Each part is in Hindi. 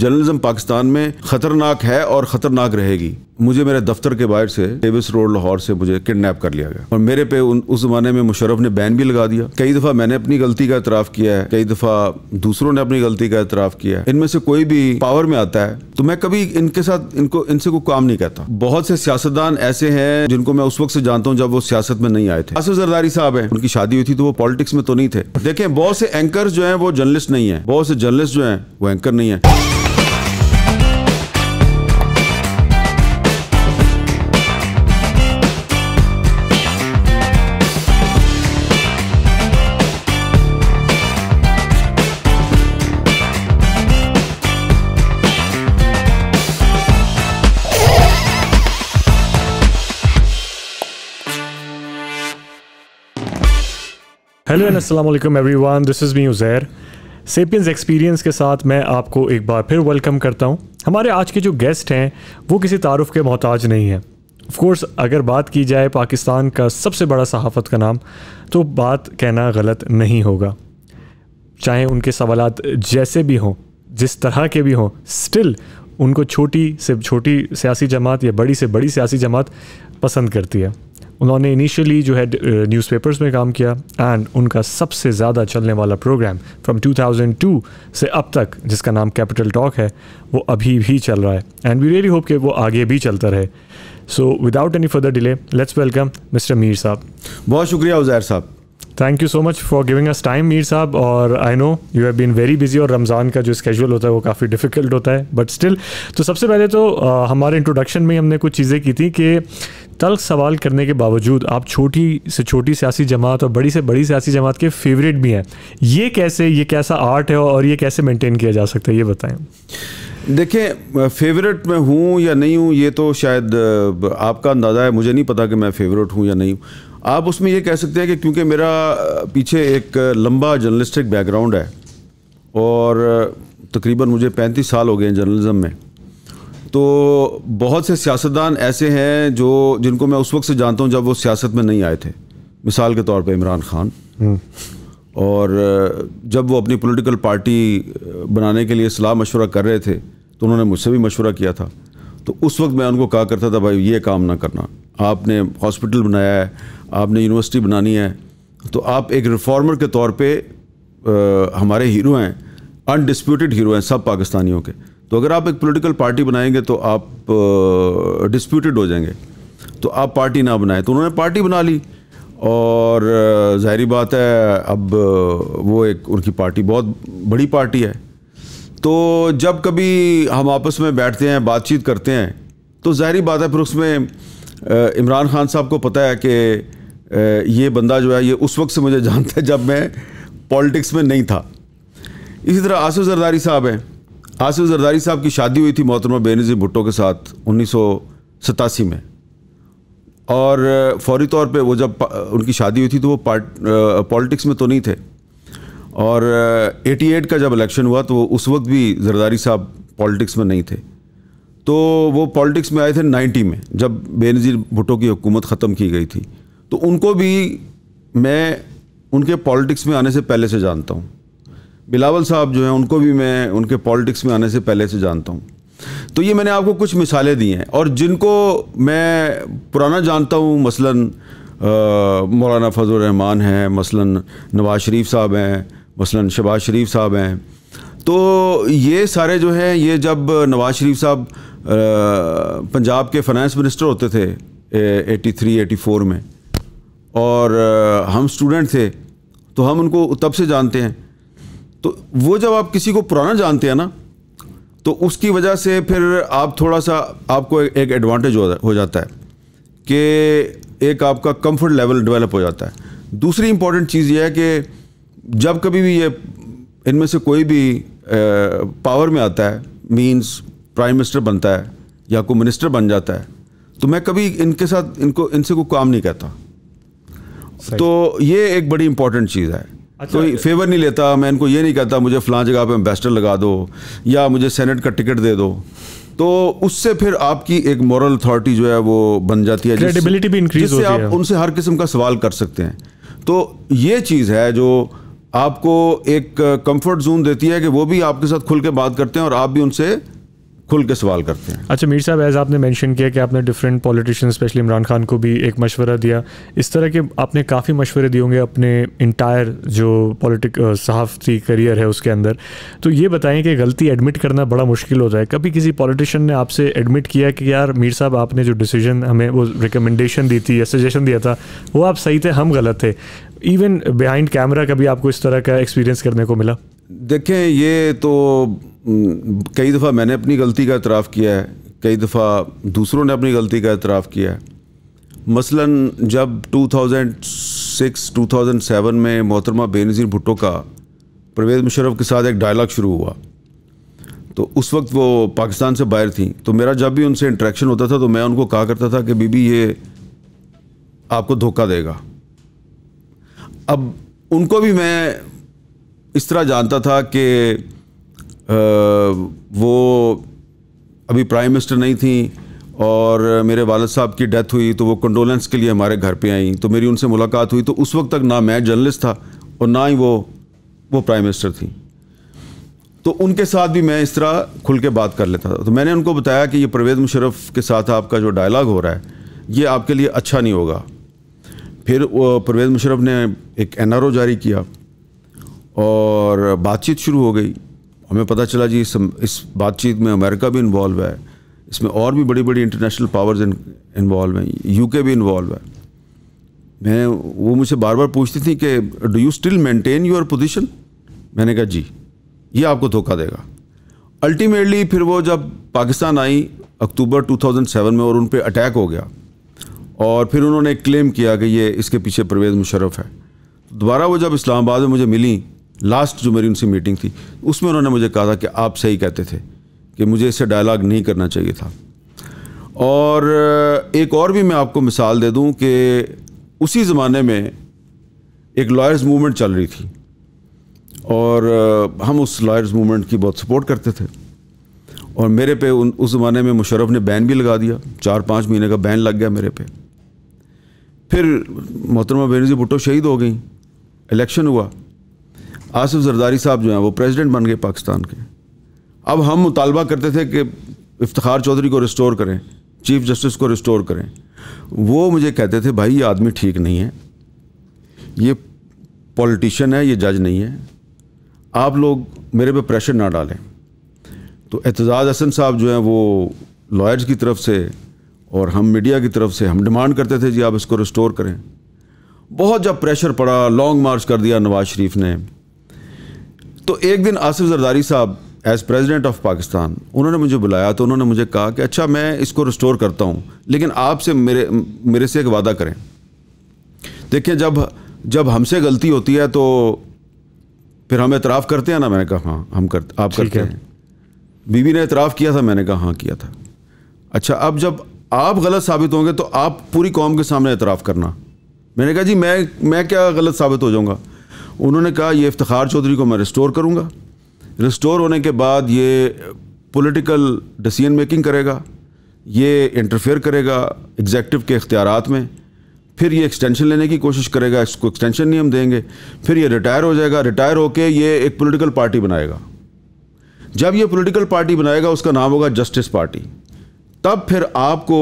जर्नलिज्म पाकिस्तान में खतरनाक है और खतरनाक रहेगी मुझे मेरे दफ्तर के बाहर से डेविस रोड लाहौर से मुझे किडनैप कर लिया गया और मेरे पे उन, उस जमाने में मुशरफ ने बैन भी लगा दिया कई दफ़ा मैंने अपनी गलती का एतराफ़ किया है कई दफ़ा दूसरों ने अपनी गलती का एतराफ़ किया है इनमें से कोई भी पावर में आता है तो मैं कभी इनके साथ इनको इनसे कोई काम नहीं कहता बहुत से सियासतदान ऐसे हैं जिनको मैं उस वक्त से जानता हूँ जब वो सियासत में नहीं आए थे असद जरदारी साहब हैं उनकी शादी हुई थी तो वो पॉलिटिक्स में तो नहीं थे देखें बहुत से एंकर जो है वो जर्नलिस्ट नहीं है बहुत से जर्नलिस्ट जो है वो एंकर नहीं है hello and everyone this is me Uzair Sapiens experience के साथ मैं आपको एक बार फिर वेलकम करता हूँ हमारे आज के जो गेस्ट हैं वो किसी तारुफ के मोहताज नहीं हैं कोर्स अगर बात की जाए पाकिस्तान का सबसे बड़ा सहाफ़त का नाम तो बात कहना गलत नहीं होगा चाहे उनके सवाल जैसे भी हों जिस तरह के भी हों स्टिल उनको छोटी से छोटी सियासी जमात या बड़ी से बड़ी सियासी जमात पसंद करती है उन्होंने इनिशियली जो है न्यूज़पेपर्स uh, में काम किया एंड उनका सबसे ज़्यादा चलने वाला प्रोग्राम फ्रॉम 2002 से अब तक जिसका नाम कैपिटल टॉक है वो अभी भी चल रहा है एंड वी रियली होप कि वो आगे भी चलता रहे so without any further delay let's welcome mister Mir साहब बहुत शुक्रिया उजैर साहब thank you so much for giving us time Mir साहब और I know you have been very busy और रमज़ान का जो स्केजूल होता है वो काफ़ी डिफिकल्ट होता है बट स्टिल तो सबसे पहले तो आ, uh, हमारे इंट्रोडक्शन में हमने कुछ चीज़ें की थी कि तल्ख सवाल करने के बावजूद आप छोटी से छोटी सियासी जमात और बड़ी से बड़ी सियासी जमात के फेवरेट भी हैं ये कैसे ये कैसा आर्ट है और ये कैसे मेंटेन किया जा सकता है ये बताएं देखिए फेवरेट मैं हूँ या नहीं हूँ ये तो शायद आपका अंदाज़ा है मुझे नहीं पता कि मैं फेवरेट हूँ या नहीं हूँ आप उसमें ये कह सकते हैं कि क्योंकि मेरा पीछे एक लंबा जर्नलिस्टिक बैकग्राउंड है और तकरीबन मुझे पैंतीस साल हो गए हैं जर्नलिज़म में तो बहुत से सियासतदान ऐसे हैं जो जिनको मैं उस वक्त से जानता हूँ जब वो सियासत में नहीं आए थे मिसाल के तौर पर इमरान खान हम्म। और जब वो अपनी पोलिटिकल पार्टी बनाने के लिए सलाह मशवरा कर रहे थे तो उन्होंने मुझसे भी मशवरा किया था तो उस वक्त मैं उनको कहा करता था भाई ये काम ना करना आपने हॉस्पिटल बनाया है आपने यूनिवर्सिटी बनानी है तो आप एक रिफॉर्मर के तौर पे आ, हमारे हीरो हैं अनडिस्प्यूटेड हीरो हैं सब पाकिस्तानियों के तो अगर आप एक पॉलिटिकल पार्टी बनाएंगे तो आप डिस्प्यूटेड हो जाएंगे तो आप पार्टी ना बनाएं तो उन्होंने पार्टी बना ली और जाहरी बात है अब वो एक उनकी पार्टी बहुत बड़ी पार्टी है तो जब कभी हम आपस में बैठते हैं बातचीत करते हैं तो जाहरी बात है फिर उसमें इमरान खान साहब को पता है कि ये बंदा जो है ये उस वक्त से मुझे जानता है जब मैं पॉलिटिक्स में नहीं था इसी तरह आसफ़ जरदारी साहब हैं आसिफ जरदारी साहब की शादी हुई थी मोहतरमा बेनज़ी भुट्टो के साथ उन्नीस में और फौरी तौर पे वो जब उनकी शादी हुई थी तो वो पार्ट पॉलिटिक्स में तो नहीं थे और 88 का जब इलेक्शन हुआ तो वो उस वक्त भी जरदारी साहब पॉलिटिक्स में नहीं थे तो वो पॉलिटिक्स में आए थे 90 में जब बेनज़ीर भुट्टो की हुकूमत ख़त्म की गई थी तो उनको भी मैं उनके पॉलिटिक्स में आने से पहले से जानता हूँ बिलावल साहब जो हैं उनको भी मैं उनके पॉलिटिक्स में आने से पहले से जानता हूँ तो ये मैंने आपको कुछ मिसालें दी हैं और जिनको मैं पुराना जानता हूँ मसलन मौलाना फजल रहमान हैं मसलन नवाज शरीफ साहब हैं मसलन शबाज शरीफ साहब हैं तो ये सारे जो हैं ये जब नवाज शरीफ साहब पंजाब के फाइनेंस मिनिस्टर होते थे 83 84 में और हम स्टूडेंट थे तो हम उनको तब से जानते हैं तो वो जब आप किसी को पुराना जानते हैं ना तो उसकी वजह से फिर आप थोड़ा सा आपको एक एडवांटेज हो जाता है कि एक आपका कंफर्ट लेवल डेवलप हो जाता है दूसरी इंपॉर्टेंट चीज़ यह है कि जब कभी भी ये इनमें से कोई भी पावर में आता है मींस प्राइम मिनिस्टर बनता है या कोई मिनिस्टर बन जाता है तो मैं कभी इनके साथ इनको इनसे कोई काम नहीं कहता तो ये एक बड़ी इंपॉर्टेंट चीज़ है अच्छा, कोई फेवर अच्छा। नहीं लेता मैं इनको ये नहीं कहता मुझे फलां जगह पे एम्बेसडर लगा दो या मुझे सेनेट का टिकट दे दो तो उससे फिर आपकी एक मॉरल अथॉरिटी जो है वो बन जाती है क्रेडिबिलिटी भी इंक्रीज होती आप उनसे हर किस्म का सवाल कर सकते हैं तो ये चीज़ है जो आपको एक कंफर्ट जोन देती है कि वो भी आपके साथ खुल के बात करते हैं और आप भी उनसे खुल के सवाल करते हैं अच्छा मीर साहब एज आपने मेंशन किया कि आपने different politician specially Imran Khan को भी एक मशवरा दिया इस तरह के आपने काफ़ी मशवरे दिए होंगे अपने इंटायर जो पॉलिटिक सहाफ़ती करियर है उसके अंदर तो ये बताएं कि गलती एडमिट करना बड़ा मुश्किल होता है कभी किसी पॉलिटिशियन ने आपसे एडमिट किया कि यार मीर साहब आपने जो डिसीजन हमें वो रिकमेंडेशन दी थी या सजेशन दिया था वो आप सही थे हम गलत थे इवन बिहाइंड कैमरा कभी आपको इस तरह का एक्सपीरियंस करने को मिला देखें ये तो हम्म, कई दफ़ा मैंने अपनी गलती का इतराफ़ किया है कई दफ़ा दूसरों ने अपनी गलती का इतराफ़ किया है मसलन जब 2006 2007 में मोहतरमा बेनज़ीर भुट्टो का परवेज़ मुशरफ के साथ एक डायलॉग शुरू हुआ तो उस वक्त वो पाकिस्तान से बाहर थी तो मेरा जब भी उनसे इंट्रैक्शन होता था तो मैं उनको कहा करता था कि बीबी ये आपको धोखा देगा अब उनको भी मैं इस तरह जानता था कि वो अभी प्राइम मिनिस्टर नहीं थी और मेरे वालद साहब की डेथ हुई तो वो कंडोलेंस के लिए हमारे घर पे आई तो मेरी उनसे मुलाकात हुई तो उस वक्त तक ना मैं जर्नलिस्ट था और ना ही वो वो प्राइम मिनिस्टर थी तो उनके साथ भी मैं इस तरह खुल के बात कर लेता था तो मैंने उनको बताया कि ये परवेज़ मुशरफ के साथ आपका जो डायलाग हो रहा है ये आपके लिए अच्छा नहीं होगा फिर परवेज़ मुशरफ ने एक एन जारी किया और बातचीत शुरू हो गई हमें पता चला जी इस इस बातचीत में अमेरिका भी इन्वॉल्व है इसमें और भी बड़ी बड़ी इंटरनेशनल पावर्स इन्वॉल्व हैं यूके भी इन्वॉल्व है मैं वो मुझे बार बार पूछती थी कि do you still maintain your position मैंने कहा जी ये आपको धोखा देगा अल्टीमेटली फिर वो जब पाकिस्तान आई अक्टूबर 2007 में और उन पर अटैक हो गया और फिर उन्होंने क्लेम किया कि ये इसके पीछे परवेज़ मुशरफ है दोबारा वो जब इस्लामाबाद में मुझे मिली लास्ट जो मेरी उनसे मीटिंग थी उसमें उन्होंने मुझे कहा था कि आप सही कहते थे कि मुझे इससे डायलाग नहीं करना चाहिए था और एक और भी मैं आपको मिसाल दे दूं कि उसी ज़माने में एक लॉयर्स मूवमेंट चल रही थी और हम उस लॉयर्स मूवमेंट की बहुत सपोर्ट करते थे और मेरे पे उन उस ज़माने में मुशरफ ने बैन भी लगा दिया चार पाँच महीने का बैन लग गया मेरे पे फिर मोहतरमा बेनजी भुट्टो शहीद हो गई इलेक्शन हुआ आसिफ जरदारी साहब जो हैं वो प्रेसिडेंट बन गए पाकिस्तान के अब हम मुतालबा करते थे कि इफ्तार चौधरी को रिस्टोर करें चीफ जस्टिस को रिस्टोर करें वो मुझे कहते थे भाई ये आदमी ठीक नहीं है ये पॉलिटिशियन है ये जज नहीं है आप लोग मेरे पे प्रेशर ना डालें तो एतजाज़ हसन साहब जो हैं वो लॉयर्स की तरफ से और हम मीडिया की तरफ से हम डिमांड करते थे जी आप इसको रिस्टोर करें बहुत जब प्रेशर पड़ा लॉन्ग मार्च कर दिया नवाज़ शरीफ ने तो एक दिन आसिफ जरदारी साहब एज़ प्रेजिडेंट ऑफ पाकिस्तान उन्होंने मुझे बुलाया तो उन्होंने मुझे कहा कि अच्छा मैं इसको रिस्टोर करता हूँ लेकिन आपसे मेरे मेरे से एक वादा करें देखिए जब जब हमसे गलती होती है तो फिर हम एतराफ़ करते हैं ना मैंने कहा हाँ हम कर आप करते हैं बीवी ने एतराफ़ किया था मैंने कहा हाँ किया था अच्छा अब जब आप गलत साबित होंगे तो आप पूरी कौम के सामने एतराफ़ करना मैंने कहा जी मैं मैं क्या गलत साबित हो जाऊँगा उन्होंने कहा ये इफ्तार चौधरी को मैं रिस्टोर करूँगा रिस्टोर होने के बाद ये पॉलिटिकल डिसीजन मेकिंग करेगा ये इंटरफेयर करेगा एग्जेक्टिव के अख्तियार में फिर ये एक्सटेंशन लेने की कोशिश करेगा इसको एक्सटेंशन नहीं हम देंगे फिर ये रिटायर हो जाएगा रिटायर होके ये एक पॉलिटिकल पार्टी बनाएगा जब ये पॉलिटिकल पार्टी बनाएगा उसका नाम होगा जस्टिस पार्टी तब फिर आपको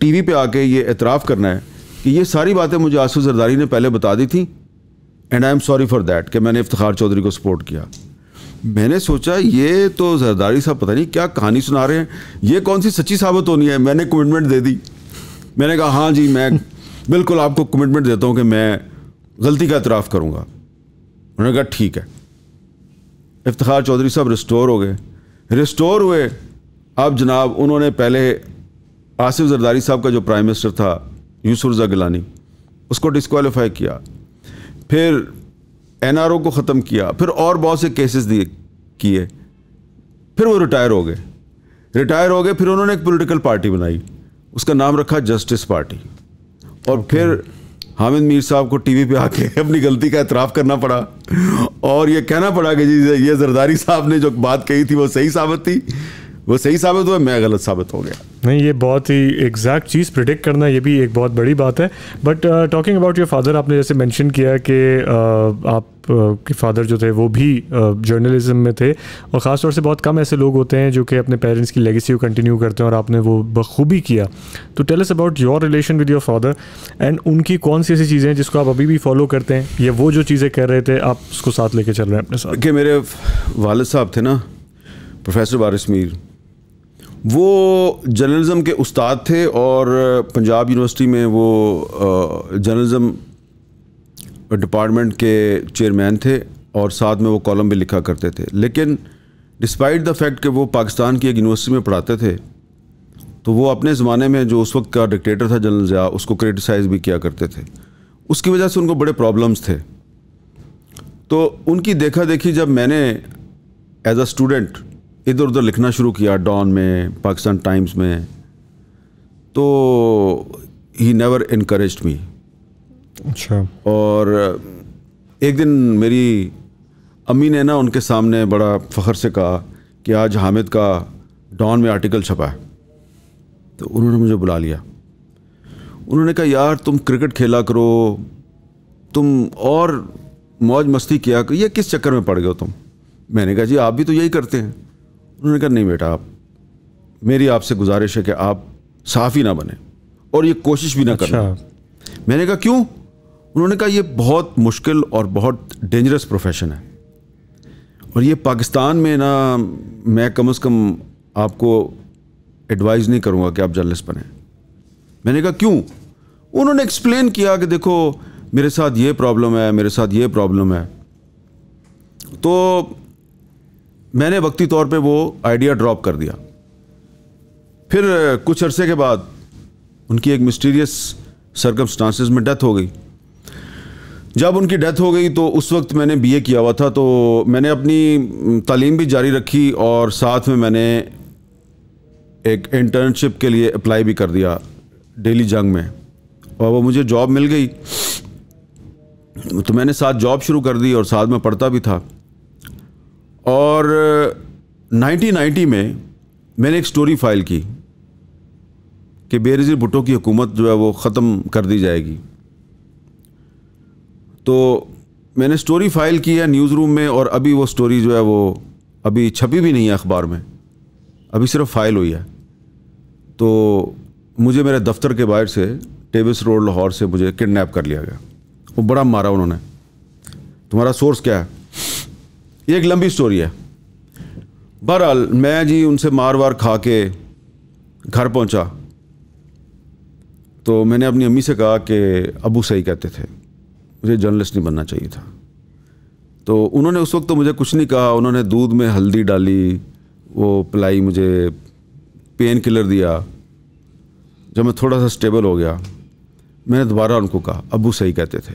टीवी पे आके ये एतराफ़ करना है कि ये सारी बातें मुझे आसू जरदारी ने पहले बता दी थी and I am sorry for that कि मैंने इफ्तार चौधरी को सपोर्ट किया मैंने सोचा ये तो जरदारी साहब पता नहीं क्या कहानी सुना रहे हैं ये कौन सी सच्ची साबित होनी है मैंने कमिटमेंट दे दी मैंने कहा हाँ जी मैं बिल्कुल आपको कमिटमेंट देता हूँ कि मैं गलती का इतराफ़ करूँगा उन्होंने कहा ठीक है इफ्तार चौधरी साहब रिस्टोर हो गए रिस्टोर हुए अब जनाब उन्होंने पहले आसिफ जरदारी साहब का जो प्राइम मिनिस्टर था यूसुरजा गिलानी उसको डिसकॉलीफाई किया फिर एन को ख़त्म किया फिर और बहुत से केसेस दिए किए फिर वो रिटायर हो गए रिटायर हो गए फिर उन्होंने एक पॉलिटिकल पार्टी बनाई उसका नाम रखा जस्टिस पार्टी और okay. फिर हामिद मीर साहब को टीवी पे आके अपनी गलती का एतराफ़ करना पड़ा और ये कहना पड़ा कि जी ये जरदारी साहब ने जो बात कही थी वो सही साबित थी वो सही साबित हुआ मैं गलत साबित हो गया नहीं ये बहुत ही एग्जैक्ट चीज़ प्रिडिक्ट करना ये भी एक बहुत बड़ी बात है but talking about your father आपने जैसे मेंशन किया कि uh, आप uh, के फादर जो थे वो भी जर्नलिज्म uh, में थे और ख़ास तौर से बहुत कम ऐसे लोग होते हैं जो कि अपने पेरेंट्स की लेगेसी को कंटिन्यू करते हैं और आपने वो बखूबी किया तो tell us about your relation with your father and उनकी कौन सी ऐसी चीज़ें हैं जिसको आप अभी भी फॉलो करते हैं या वो जो चीज़ें कर रहे थे आप उसको साथ लेके चल रहे हैं अपने साथ कि मेरे वालद साहब थे ना प्रोफेसर बारिश मीर वो जर्नलिज़म के उस्ताद थे और पंजाब यूनिवर्सिटी में वो जर्नलिज़म डिपार्टमेंट के चेयरमैन थे और साथ में वो कॉलम भी लिखा करते थे लेकिन डिस्पाइट द फैक्ट कि वो पाकिस्तान की एक यूनिवर्सिटी में पढ़ाते थे तो वो अपने ज़माने में जो उस वक्त का डिक्टेटर था जनरल ज़िया उसको क्रिटिसाइज़ भी किया करते थे उसकी वजह से उनको बड़े प्रॉब्लम्स थे तो उनकी देखा देखी जब मैंने एज अ स्टूडेंट इधर उधर लिखना शुरू किया डॉन में पाकिस्तान टाइम्स में तो ही नेवर इनक्रेज मी अच्छा और एक दिन मेरी अम्मी ने ना उनके सामने बड़ा फ़ख्र से कहा कि आज हामिद का डॉन में आर्टिकल छपा है तो उन्होंने मुझे बुला लिया उन्होंने कहा यार तुम क्रिकेट खेला करो तुम और मौज मस्ती किया करो ये किस चक्कर में पड़ गए हो तुम मैंने कहा जी आप भी तो यही करते हैं उन्होंने कहा नहीं बेटा आप मेरी आपसे गुजारिश है कि आप साफ़ी ना बने और ये कोशिश भी ना अच्छा। करें मैंने कहा क्यों उन्होंने कहा ये बहुत मुश्किल और बहुत डेंजरस प्रोफेशन है और ये पाकिस्तान में ना मैं कम से कम आपको एडवाइज़ नहीं करूँगा कि आप जर्नलिस्ट बने मैंने कहा क्यों उन्होंने एक्सप्लेन किया कि देखो मेरे साथ ये प्रॉब्लम है मेरे साथ ये प्रॉब्लम है तो मैंने वक्ती तौर पे वो आइडिया ड्रॉप कर दिया फिर कुछ अरसे के बाद उनकी एक मिस्टीरियस सर्कमस्टांसिस में डेथ हो गई जब उनकी डेथ हो गई तो उस वक्त मैंने बीए किया हुआ था तो मैंने अपनी तालीम भी जारी रखी और साथ में मैंने एक इंटर्नशिप के लिए अप्लाई भी कर दिया डेली जंग में और वो मुझे जॉब मिल गई तो मैंने साथ जॉब शुरू कर दी और साथ में पढ़ता भी था और 1990 में मैंने एक स्टोरी फाइल की कि बेनज़ीर भुट्टो की हुकूमत जो है वो ख़त्म कर दी जाएगी तो मैंने स्टोरी फाइल की है न्यूज़ रूम में और अभी वो स्टोरी जो है वो अभी छपी भी नहीं है अखबार में अभी सिर्फ फाइल हुई है तो मुझे मेरे दफ्तर के बाहर से टेबिस रोड लाहौर से मुझे किडनैप कर लिया गया वो बड़ा मारा उन्होंने तुम्हारा सोर्स क्या है ये एक लंबी स्टोरी है बहरहाल मैं जी उनसे मार वार खा के घर पहुंचा तो मैंने अपनी अम्मी से कहा कि अबू सही कहते थे मुझे जर्नलिस्ट नहीं बनना चाहिए था तो उन्होंने उस वक्त तो मुझे कुछ नहीं कहा उन्होंने दूध में हल्दी डाली वो पिलाई मुझे पेन किलर दिया जब मैं थोड़ा सा स्टेबल हो गया मैंने दोबारा उनको कहा अबू सही कहते थे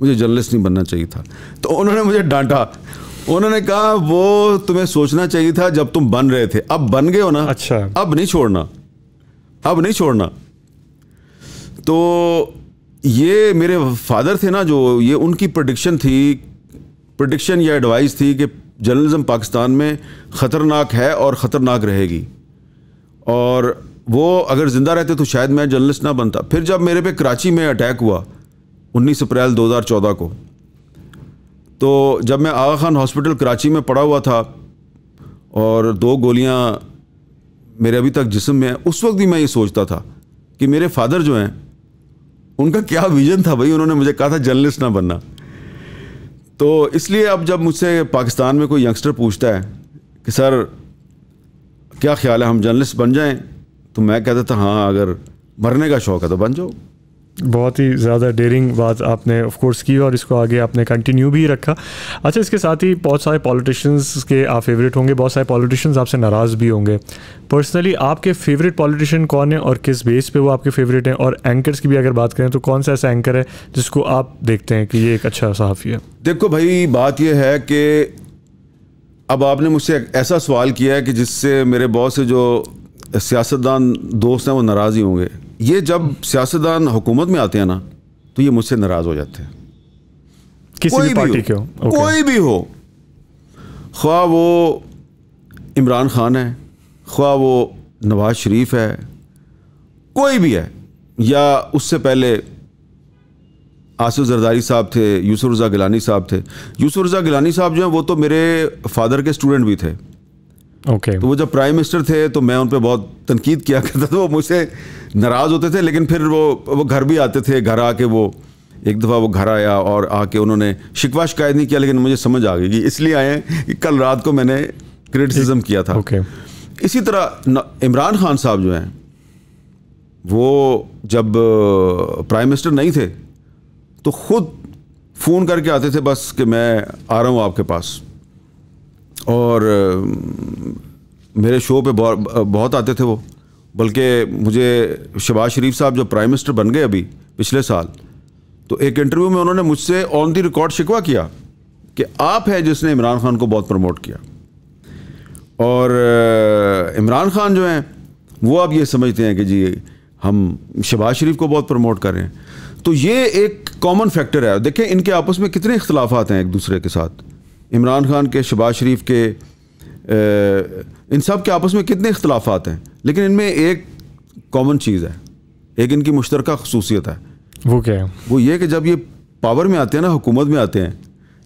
मुझे जर्नलिस्ट नहीं बनना चाहिए था तो उन्होंने मुझे डांटा उन्होंने कहा वो तुम्हें सोचना चाहिए था जब तुम बन रहे थे अब बन गए हो ना अच्छा अब नहीं छोड़ना अब नहीं छोड़ना तो ये मेरे फादर थे ना जो ये उनकी प्रडिक्शन थी प्रडिक्शन या एडवाइस थी कि जर्नलिज्म पाकिस्तान में ख़तरनाक है और ख़तरनाक रहेगी और वो अगर ज़िंदा रहते तो शायद मैं जर्नलिस्ट ना बनता फिर जब मेरे पे कराची में अटैक हुआ 19 अप्रैल 2014 को तो जब मैं आगा खान हॉस्पिटल कराची में पड़ा हुआ था और दो गोलियां मेरे अभी तक जिसम में हैं उस वक्त भी मैं ये सोचता था कि मेरे फादर जो हैं उनका क्या विज़न था भाई उन्होंने मुझे कहा था जर्नलिस्ट ना बनना तो इसलिए अब जब मुझसे पाकिस्तान में कोई यंगस्टर पूछता है कि सर क्या ख्याल है हम जर्नलिस्ट बन जाएं तो मैं कहता था हाँ अगर मरने का शौक़ है तो बन जाओ बहुत ही ज़्यादा डेरिंग बात आपने ऑफ कोर्स की और इसको आगे आपने कंटिन्यू भी रखा अच्छा इसके साथ ही बहुत सारे पॉलिटिशियंस के आप फेवरेट होंगे बहुत सारे पॉलिटिशियंस आपसे नाराज़ भी होंगे पर्सनली आपके फेवरेट पॉलिटिशियन कौन है और किस बेस पे वो आपके फेवरेट हैं और एंकर्स की भी अगर बात करें तो कौन सा ऐसा एंकर है जिसको आप देखते हैं कि ये एक अच्छा सहाफ़ी है देखो भाई बात यह है कि अब आपने मुझसे ऐसा सवाल किया है कि जिससे मेरे बहुत से जो सियासतदान दोस्त हैं वो नाराज़ ही होंगे ये जब सियासतदान हुकूमत में आते हैं ना तो ये मुझसे नाराज़ हो जाते हैं किसी कोई भी पार्टी के हो कोई भी हो ख्वा वो इमरान खान है ख्वा वो नवाज शरीफ है कोई भी है या उससे पहले आसिफ जरदारी साहब थे यूसुफ रज़ा गिलानी साहब थे यूसुफ रज़ा गिलानी साहब जो हैं वो तो मेरे फादर के स्टूडेंट भी थे ओके okay. तो वो जब प्राइम मिनिस्टर थे तो मैं उन पर बहुत तनकीद किया करता था वो मुझसे नाराज़ होते थे लेकिन फिर वो वो घर भी आते थे घर आके वो एक दफ़ा वो घर आया और आके उन्होंने शिकवा शिकायत नहीं किया लेकिन मुझे समझ आ गई कि इसलिए आए कि कल रात को मैंने क्रिटिसिज्म किया था okay. इसी तरह इमरान खान साहब जो हैं वो जब प्राइम मिनिस्टर नहीं थे तो ख़ुद फ़ोन करके आते थे बस कि मैं आ रहा हूँ आपके पास और मेरे शो पे बहुत आते थे वो बल्कि मुझे शबाज शरीफ साहब जो प्राइम मिनिस्टर बन गए अभी पिछले साल तो एक इंटरव्यू में उन्होंने मुझसे ऑन दी रिकॉर्ड शिकवा किया कि आप हैं जिसने इमरान खान को बहुत प्रमोट किया और इमरान खान जो हैं वो आप ये समझते हैं कि जी हम शबाज शरीफ को बहुत प्रमोट कर रहे हैं तो ये एक कॉमन फैक्टर है देखें इनके आपस में कितने इख्तलाफात हैं एक दूसरे के साथ इमरान खान के शबाज शरीफ के इन सब के आपस में कितने इख्तलाफात हैं लेकिन इनमें एक कॉमन चीज़ है एक इनकी मुश्तर खसूसियत है वो क्या है वो ये कि जब ये पावर में आते हैं ना हुकूमत में आते हैं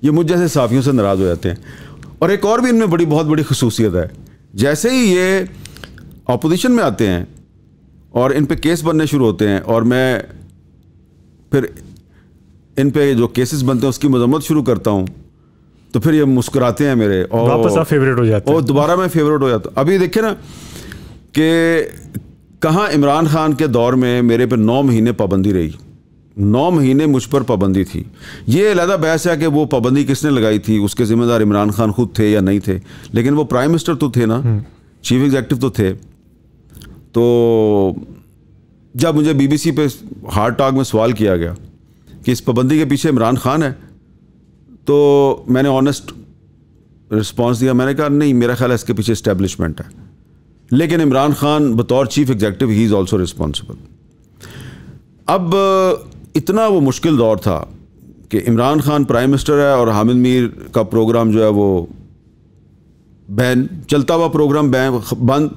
ये मुझ जैसे साफियों से नाराज़ हो जाते हैं और एक और भी इनमें बड़ी बहुत बड़ी खसूसियत है जैसे ही ये अपोजिशन में आते हैं और इन पर केस बनने शुरू होते हैं और मैं फिर इन पर जो केसेस बनते हैं उसकी मजम्मत शुरू करता हूँ तो फिर ये मुस्कुराते हैं मेरे और वापस आप फेवरेट हो जाते और दोबारा मैं फेवरेट हो जाता अभी देखिए ना कि कहाँ इमरान खान के दौर में मेरे पे नौ महीने पाबंदी रही नौ महीने मुझ पर पाबंदी थी ये अलहदा बहस है कि वो पाबंदी किसने लगाई थी उसके ज़िम्मेदार इमरान खान खुद थे या नहीं थे लेकिन वो प्राइम मिनिस्टर तो थे ना चीफ हम्म। एग्जेक्टिव तो थे तो जब मुझे बीबीसी पे हार्ड टॉक में सवाल किया गया कि इस पाबंदी के पीछे इमरान खान है तो मैंने ऑनेस्ट रिस्पॉन्स दिया मैंने कहा नहीं मेरा ख्याल है इसके पीछे इस्टेब्लिशमेंट है लेकिन इमरान खान बतौर chief executive he is also responsible अब इतना वो मुश्किल दौर था कि इमरान खान प्राइम मिनिस्टर है और हामिद मीर का प्रोग्राम जो है वो बैन चलता हुआ प्रोग्राम बैन बंद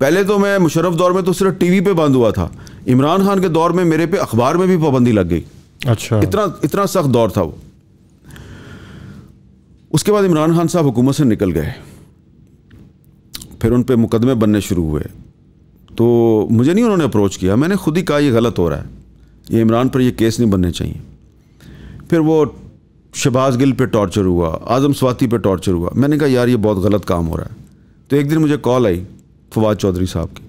पहले तो मैं मुशरफ दौर में तो सिर्फ टीवी पे बंद हुआ था इमरान खान के दौर में मेरे पे अखबार में भी पाबंदी लग गई अच्छा इतना इतना सख्त दौर था वो उसके बाद इमरान खान साहब हुकूमत से निकल गए फिर उन पर मुकदमे बनने शुरू हुए तो मुझे नहीं उन्होंने अप्रोच किया मैंने खुद ही कहा यह गलत हो रहा है ये इमरान पर यह केस नहीं बनने चाहिए फिर वो शबाज गिल पे टॉर्चर हुआ आज़म स्वाति पे टॉर्चर हुआ मैंने कहा यार ये बहुत गलत काम हो रहा है तो एक दिन मुझे कॉल आई फवाद चौधरी साहब की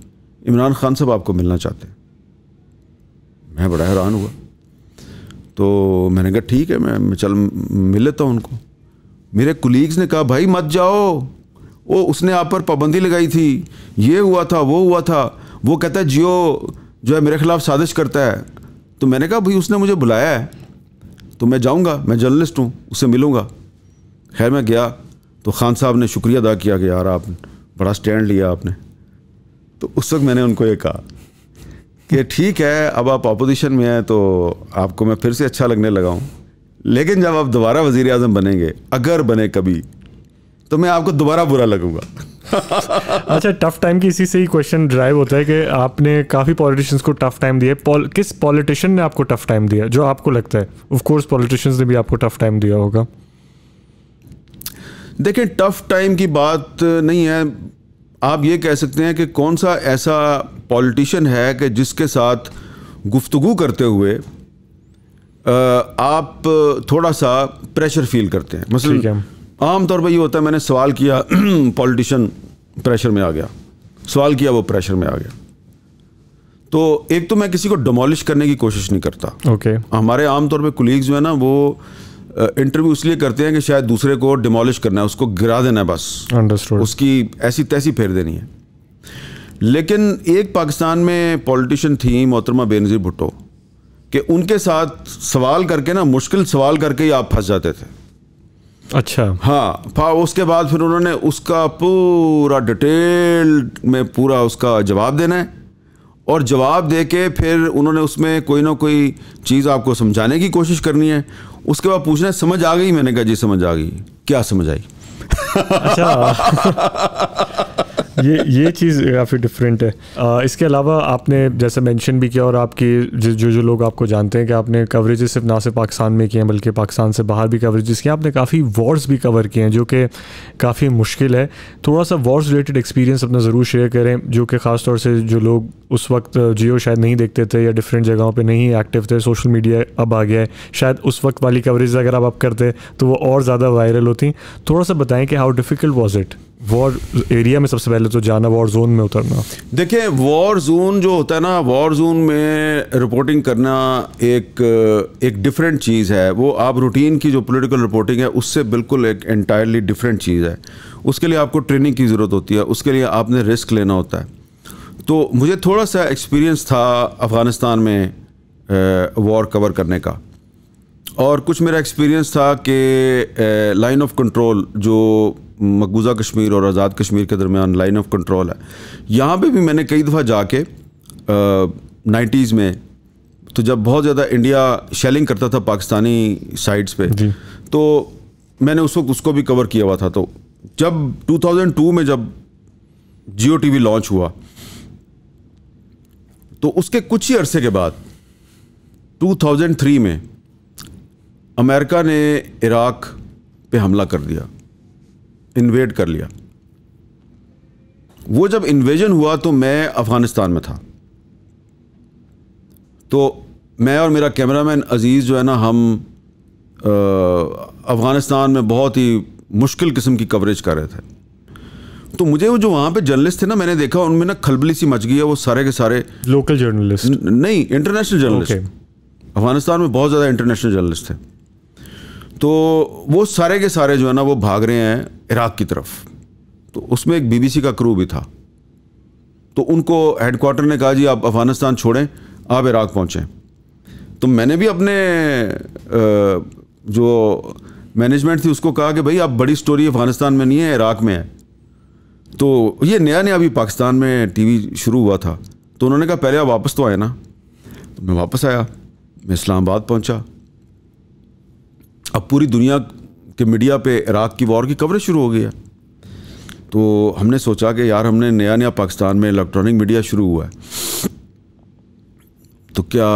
इमरान खान साहब आपको मिलना चाहते हैं मैं बड़ा हैरान हुआ तो मैंने कहा ठीक है मैं चल मिल लेता हूँ उनको मेरे कुलीग्स ने कहा भाई मत जाओ वो उसने आप पर पाबंदी लगाई थी ये हुआ था वो हुआ था वो कहता है जियो जो है मेरे खिलाफ साजिश करता है तो मैंने कहा भाई उसने मुझे बुलाया है तो मैं जाऊंगा मैं जर्नलिस्ट हूँ उससे मिलूंगा खैर मैं गया तो खान साहब ने शुक्रिया अदा किया कि यार आप बड़ा स्टैंड लिया आपने तो उस वक्त मैंने उनको ये कहा कि ठीक है अब आप अपोजिशन में हैं तो आपको मैं फिर से अच्छा लगने लगा हूँ लेकिन जब आप दोबारा वज़ी अजम बनेंगे अगर बने कभी तो मैं आपको दोबारा बुरा लगूंगा अच्छा टफ टाइम की इसी से ही क्वेश्चन ड्राइव होता है कि आपने काफ़ी पॉलिटिशियंस को टफ टाइम दिया पौल, किस पॉलिटिशियन ने आपको टफ टाइम दिया जो आपको लगता है ऑफ कोर्स पॉलिटिशियंस ने भी आपको टफ टाइम दिया होगा देखें टफ टाइम की बात नहीं है आप ये कह सकते हैं कि कौन सा ऐसा पॉलिटिशियन है कि जिसके साथ गुफ्तगु करते हुए आप थोड़ा सा प्रेशर फील करते हैं मसल आम तौर पर ये होता है मैंने सवाल किया पॉलिटिशियन प्रेशर में आ गया सवाल किया वो प्रेशर में आ गया तो एक तो मैं किसी को डमोलिश करने की कोशिश नहीं करता ओके okay. हमारे आमतौर पे कुलीग्स जो है ना वो इंटरव्यू इसलिए करते हैं कि शायद दूसरे को डिमोलिश करना है उसको गिरा देना है बस Understood. उसकी ऐसी तैसी फेर देनी है लेकिन एक पाकिस्तान में पॉलिटिशियन थी मोहतरमा बेनजीर भुट्टो कि उनके साथ सवाल करके ना मुश्किल सवाल करके ही आप फंस जाते थे अच्छा हाँ फा उसके बाद फिर उन्होंने उसका पूरा डिटेल में पूरा उसका जवाब देना है और जवाब दे के फिर उन्होंने उसमें कोई ना कोई चीज़ आपको समझाने की कोशिश करनी है उसके बाद पूछ रहे समझ आ गई मैंने कहा जी समझ आ गई क्या समझ आई अच्छा ये ये चीज़ काफ़ी डिफरेंट है आ, इसके अलावा आपने जैसे मेंशन भी किया और आपकी जो जो लोग आपको जानते हैं कि आपने कवरेज सिर्फ ना सिर्फ पाकिस्तान में किए हैं बल्कि पाकिस्तान से बाहर भी कवरेज किए आपने काफ़ी वॉर्स भी कवर किए हैं जो कि काफ़ी मुश्किल है थोड़ा सा वॉर्स रिलेटेड एक्सपीरियंस अपना ज़रूर शेयर करें जो कि ख़ास तौर से जो लोग उस वक्त जियो शायद नहीं देखते थे या डिफरेंट जगहों पर नहीं एक्टिव थे सोशल मीडिया अब आ गया है शायद उस वक्त वाली कवरेज अगर आप आप करते तो वो और ज़्यादा वायरल होती थोड़ा सा बताएं कि how difficult was it war area में सबसे पहले तो जाना वॉर जोन में उतरना देखिए वॉर जोन जो होता है ना वॉर जोन में रिपोर्टिंग करना एक एक डिफरेंट चीज़ है वो आप रूटीन की जो पॉलिटिकल रिपोर्टिंग है उससे बिल्कुल एक एंटायरली डिफरेंट चीज़ है उसके लिए आपको ट्रेनिंग की ज़रूरत होती है उसके लिए आपने रिस्क लेना होता है तो मुझे थोड़ा सा एक्सपीरियंस था अफ़गानिस्तान में वॉर कवर करने का और कुछ मेरा एक्सपीरियंस था कि लाइन ऑफ कंट्रोल जो मकबूजा कश्मीर और आज़ाद कश्मीर के दरमियान लाइन ऑफ कंट्रोल है यहाँ पे भी मैंने कई दफ़ा जाके नाइन्टीज़ में तो जब बहुत ज़्यादा इंडिया शेलिंग करता था पाकिस्तानी साइड्स पे तो मैंने उस वक्त उसको भी कवर किया हुआ था तो जब 2002 में जब जियो टी लॉन्च हुआ तो उसके कुछ ही अरसे के बाद 2003 में अमेरिका ने इराक पे हमला कर दिया इन्वेड कर लिया वो जब इन्वेजन हुआ तो मैं अफ़गानिस्तान में था तो मैं और मेरा कैमरामैन अज़ीज़ जो है ना हम अफ़गानिस्तान में बहुत ही मुश्किल किस्म की कवरेज कर रहे थे तो मुझे वो जो वहाँ पे जर्नलिस्ट थे ना मैंने देखा उनमें ना खलबली सी मच गई है वो सारे के सारे लोकल जर्नलिस्ट नहीं इंटरनेशनल जर्नलिस्ट okay. अफगानिस्तान में बहुत ज़्यादा इंटरनेशनल जर्नलिस्ट थे तो वो सारे के सारे जो है ना वो भाग रहे हैं इराक की तरफ तो उसमें एक बीबीसी का क्रू भी था तो उनको हेडक्वार्टर ने कहा जी आप अफ़गानिस्तान छोड़ें आप इराक पहुँचें तो मैंने भी अपने जो मैनेजमेंट थी उसको कहा कि भाई आप बड़ी स्टोरी अफ़गानिस्तान में नहीं है इराक में है तो ये नया नया अभी पाकिस्तान में टीवी शुरू हुआ था तो उन्होंने कहा पहले आप वापस तो आए ना तो मैं वापस आया मैं इस्लामाबाद पहुंचा अब पूरी दुनिया के मीडिया पे इराक़ की वॉर की कवरेज शुरू हो गई है तो हमने सोचा कि यार हमने नया नया पाकिस्तान में इलेक्ट्रॉनिक मीडिया शुरू हुआ है तो क्या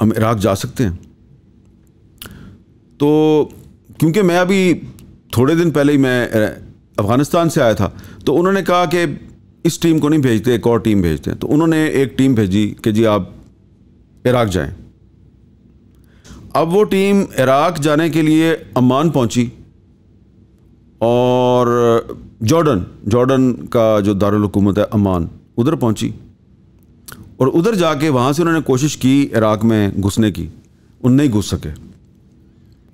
हम इराक़ जा सकते हैं तो क्योंकि मैं अभी थोड़े दिन पहले ही मैं अफ़गानिस्तान से आया था तो उन्होंने कहा कि इस टीम को नहीं भेजते एक और टीम भेजते हैं तो उन्होंने एक टीम भेजी कि जी आप इराक़ जाएं अब वो टीम इराक जाने के लिए अमान पहुंची और जॉर्डन जॉर्डन का जो दारकूमत है अमान उधर पहुंची और उधर जाके वहाँ से उन्होंने कोशिश की इराक में घुसने की उन नहीं घुस सके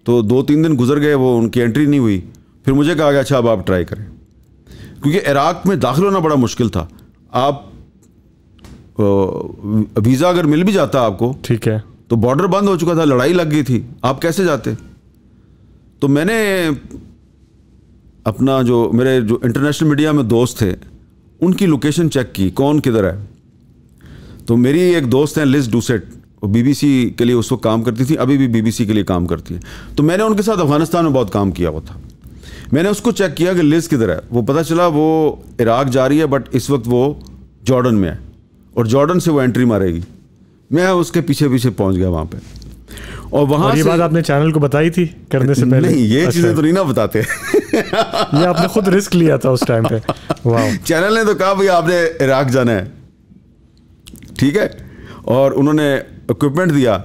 तो दो तीन दिन गुजर गए वो उनकी एंट्री नहीं हुई फिर मुझे कहा गया अच्छा अब आप ट्राई करें क्योंकि इराक में दाखिल होना बड़ा मुश्किल था आप वीज़ा अगर मिल भी जाता आपको ठीक है तो बॉर्डर बंद हो चुका था लड़ाई लग गई थी आप कैसे जाते तो मैंने अपना जो मेरे जो इंटरनेशनल मीडिया में दोस्त थे उनकी लोकेशन चेक की कौन किधर है तो मेरी एक दोस्त हैं लिस डूसेट बीबीसी के लिए उस वक्त काम करती थी अभी भी बीबीसी के लिए काम करती है तो मैंने उनके साथ अफगानिस्तान में बहुत काम किया हुआ था मैंने उसको चेक किया कि लिस किधर है वो पता चला वो इराक जा रही है बट इस वक्त वो जॉर्डन में है और जॉर्डन से वो एंट्री मारेगी मैं उसके पीछे पीछे पहुंच गया वहां पे और और ये बात आपने चैनल को बताई थी करने से पहले नहीं ये अच्छा। चीज़ें तो नहीं ना बताते ये आपने खुद रिस्क लिया था उस टाइम पे चैनल ने तो कहा भाई आपने इराक जाना है ठीक है और उन्होंने इक्विपमेंट दिया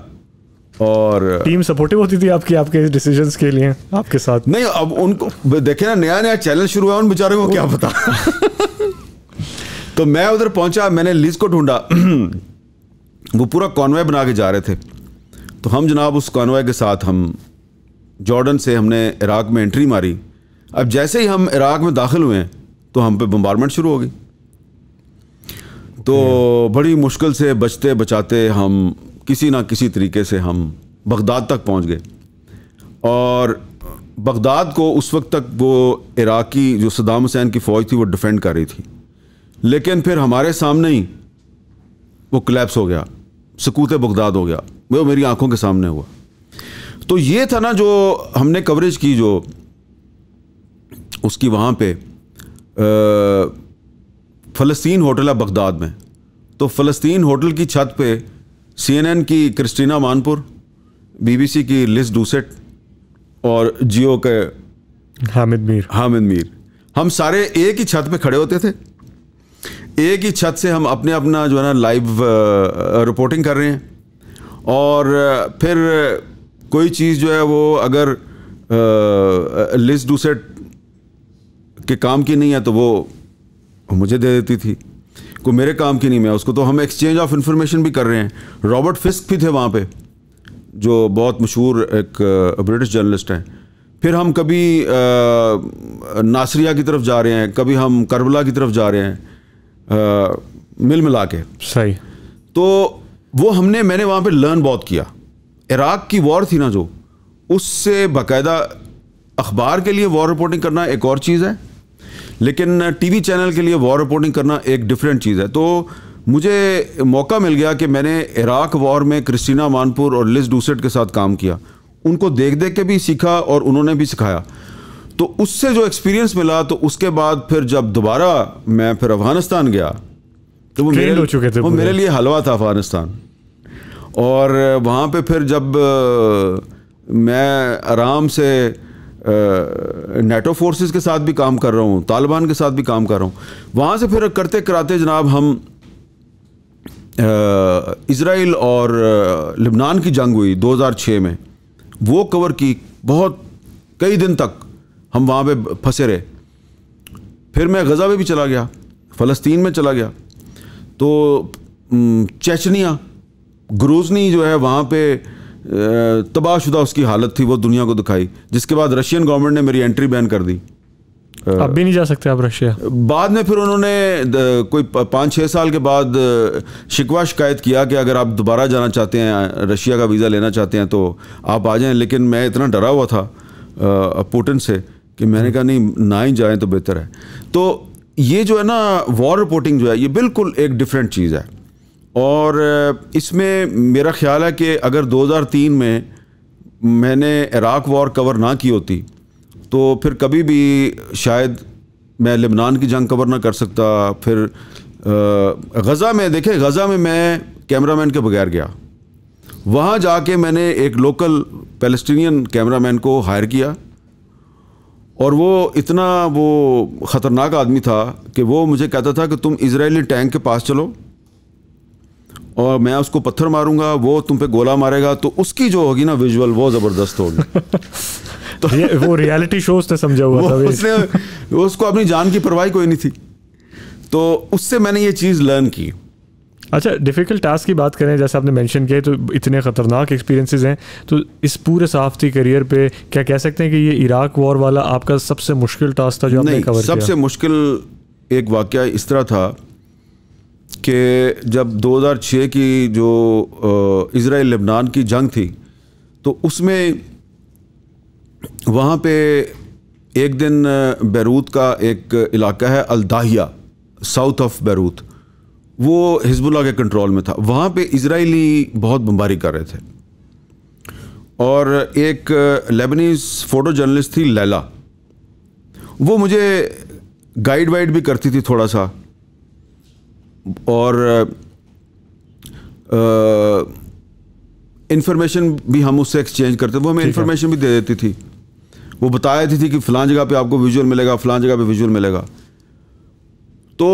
और टीम सपोर्टिव होती थी आपकी आपके डिसीजन के लिए आपके साथ नहीं अब उनको देखे ना नया नया चैनल शुरू हुआ उन बेचारे को क्या पता तो मैं उधर पहुंचा मैंने लिस्ट को ढूंढा वो पूरा कॉन्वे बना के जा रहे थे तो हम जनाब उस कॉन्वे के साथ हम जॉर्डन से हमने इराक़ में एंट्री मारी अब जैसे ही हम इराक़ में दाखिल हुए तो हम पे बम्बारमेंट शुरू हो गई तो बड़ी मुश्किल से बचते बचाते हम किसी ना किसी तरीके से हम बगदाद तक पहुंच गए और बगदाद को उस वक्त तक वो इराक़ी जो सदाम हुसैन की फ़ौज थी वो डिफेंड कर रही थी लेकिन फिर हमारे सामने ही वो क्लैप्स हो गया सकूत बगदाद हो गया वो मेरी आंखों के सामने हुआ तो ये था ना जो हमने कवरेज की जो उसकी वहाँ पे फ़लस्तीन होटल है बगदाद में तो फ़लस्तीन होटल की छत पे सीएनएन की क्रिस्टीना मानपुर बीबीसी की लिस डूसेट और जियो के हामिद मीर हामिद मीर हम सारे एक ही छत पे खड़े होते थे एक ही छत से हम अपने अपना जो है ना लाइव रिपोर्टिंग uh, uh, कर रहे हैं और uh, फिर कोई चीज़ जो है वो अगर लिस्ट लिस्ट सेट के काम की नहीं है तो वो मुझे दे देती थी को मेरे काम की नहीं मैं उसको तो हम एक्सचेंज ऑफ इंफॉर्मेशन भी कर रहे हैं रॉबर्ट फिस्क भी थे वहाँ पे जो बहुत मशहूर एक ब्रिटिश जर्नलिस्ट हैं फिर हम कभी नासरिया की तरफ जा रहे हैं कभी हम करबला की तरफ जा रहे हैं मिल मिला के सही तो वो हमने मैंने वहाँ पे लर्न बहुत किया इराक की वॉर थी ना जो उससे बाकायदा अखबार के लिए वॉर रिपोर्टिंग करना एक और चीज़ है लेकिन टीवी चैनल के लिए वॉर रिपोर्टिंग करना एक डिफरेंट चीज़ है तो मुझे मौका मिल गया कि मैंने इराक वॉर में क्रिस्टीना मानपुर और लिस डूसेट के साथ काम किया उनको देख देख के भी सीखा और उन्होंने भी सिखाया तो उससे जो एक्सपीरियंस मिला तो उसके बाद फिर जब दोबारा मैं फिर अफगानिस्तान गया तो वो मेरे चुके थे वो मेरे लिए हलवा था अफगानिस्तान और वहाँ पे फिर जब मैं आराम से नेटो फोर्सेस के साथ भी काम कर रहा हूँ तालिबान के साथ भी काम कर रहा हूँ वहाँ से फिर करते कराते जनाब हम इसराइल और लिबनान की जंग हुई 2006 में वो कवर की बहुत कई दिन तक हम वहाँ पे फंसे रहे फिर मैं गज़ा में भी चला गया फ़लस्तीन में चला गया तो चेचनिया ग्रोजनी जो है वहाँ पे तबाहशुदा उसकी हालत थी वो दुनिया को दिखाई जिसके बाद रशियन गवर्नमेंट ने मेरी एंट्री बैन कर दी अब भी नहीं जा सकते आप रशिया बाद में फिर उन्होंने कोई पाँच छः साल के बाद शिकवा शिकायत किया कि अगर आप दोबारा जाना चाहते हैं रशिया का वीज़ा लेना चाहते हैं तो आप आ जाएं लेकिन मैं इतना डरा हुआ था पुटिन से कि मैंने कहा नहीं ना ही जाएँ तो बेहतर है तो ये जो है ना वॉर रिपोर्टिंग जो है ये बिल्कुल एक डिफरेंट चीज़ है और इसमें मेरा ख्याल है कि अगर 2003 में मैंने इराक वॉर कवर ना की होती तो फिर कभी भी शायद मैं लेबनान की जंग कवर ना कर सकता फिर गज़ा में देखें गज़ा में मैं कैमरामैन के बगैर गया वहाँ जाके मैंने एक लोकल पैलेस्टीनियन कैमरामैन को हायर किया और वो इतना वो ख़तरनाक आदमी था कि वो मुझे कहता था कि तुम इसराइली टैंक के पास चलो और मैं उसको पत्थर मारूंगा वो तुम पे गोला मारेगा तो उसकी जो होगी ना विजुअल वो ज़बरदस्त होगी तो वो रियलिटी शो उसने समझा हुआ था उसने उसको अपनी जान की परवाही कोई नहीं थी तो उससे मैंने ये चीज़ लर्न की अच्छा डिफ़िकल्ट टास्क की बात करें जैसे आपने मेंशन किया तो इतने ख़तरनाक एक्सपीरियंसेस हैं तो इस पूरे सहाफ़ती करियर पे क्या कह सकते हैं कि ये इराक वॉर वाला आपका सबसे मुश्किल टास्क था जो आपने कवर सबसे मुश्किल एक वाक्य इस तरह था कि जब 2006 की जो इसराइल लेबनान की जंग थी तो उसमें वहाँ पे एक दिन बैरूत का एक इलाका है अलदाहिया साउथ ऑफ बैरूत वो हिजबुल्ला के कंट्रोल में था वहाँ पे इसराइली बहुत बमबारी कर रहे थे और एक लेबनीज़ फ़ोटो जर्नलिस्ट थी लैला वो मुझे गाइड वाइड भी करती थी थोड़ा सा और इन्फॉर्मेशन भी हम उससे एक्सचेंज करते वो हमें इन्फॉर्मेशन भी दे देती थी वो बता थी, थी कि फ़लाँ जगह पे आपको विजुअल मिलेगा फ़लाँ जगह पे विजुअल मिलेगा तो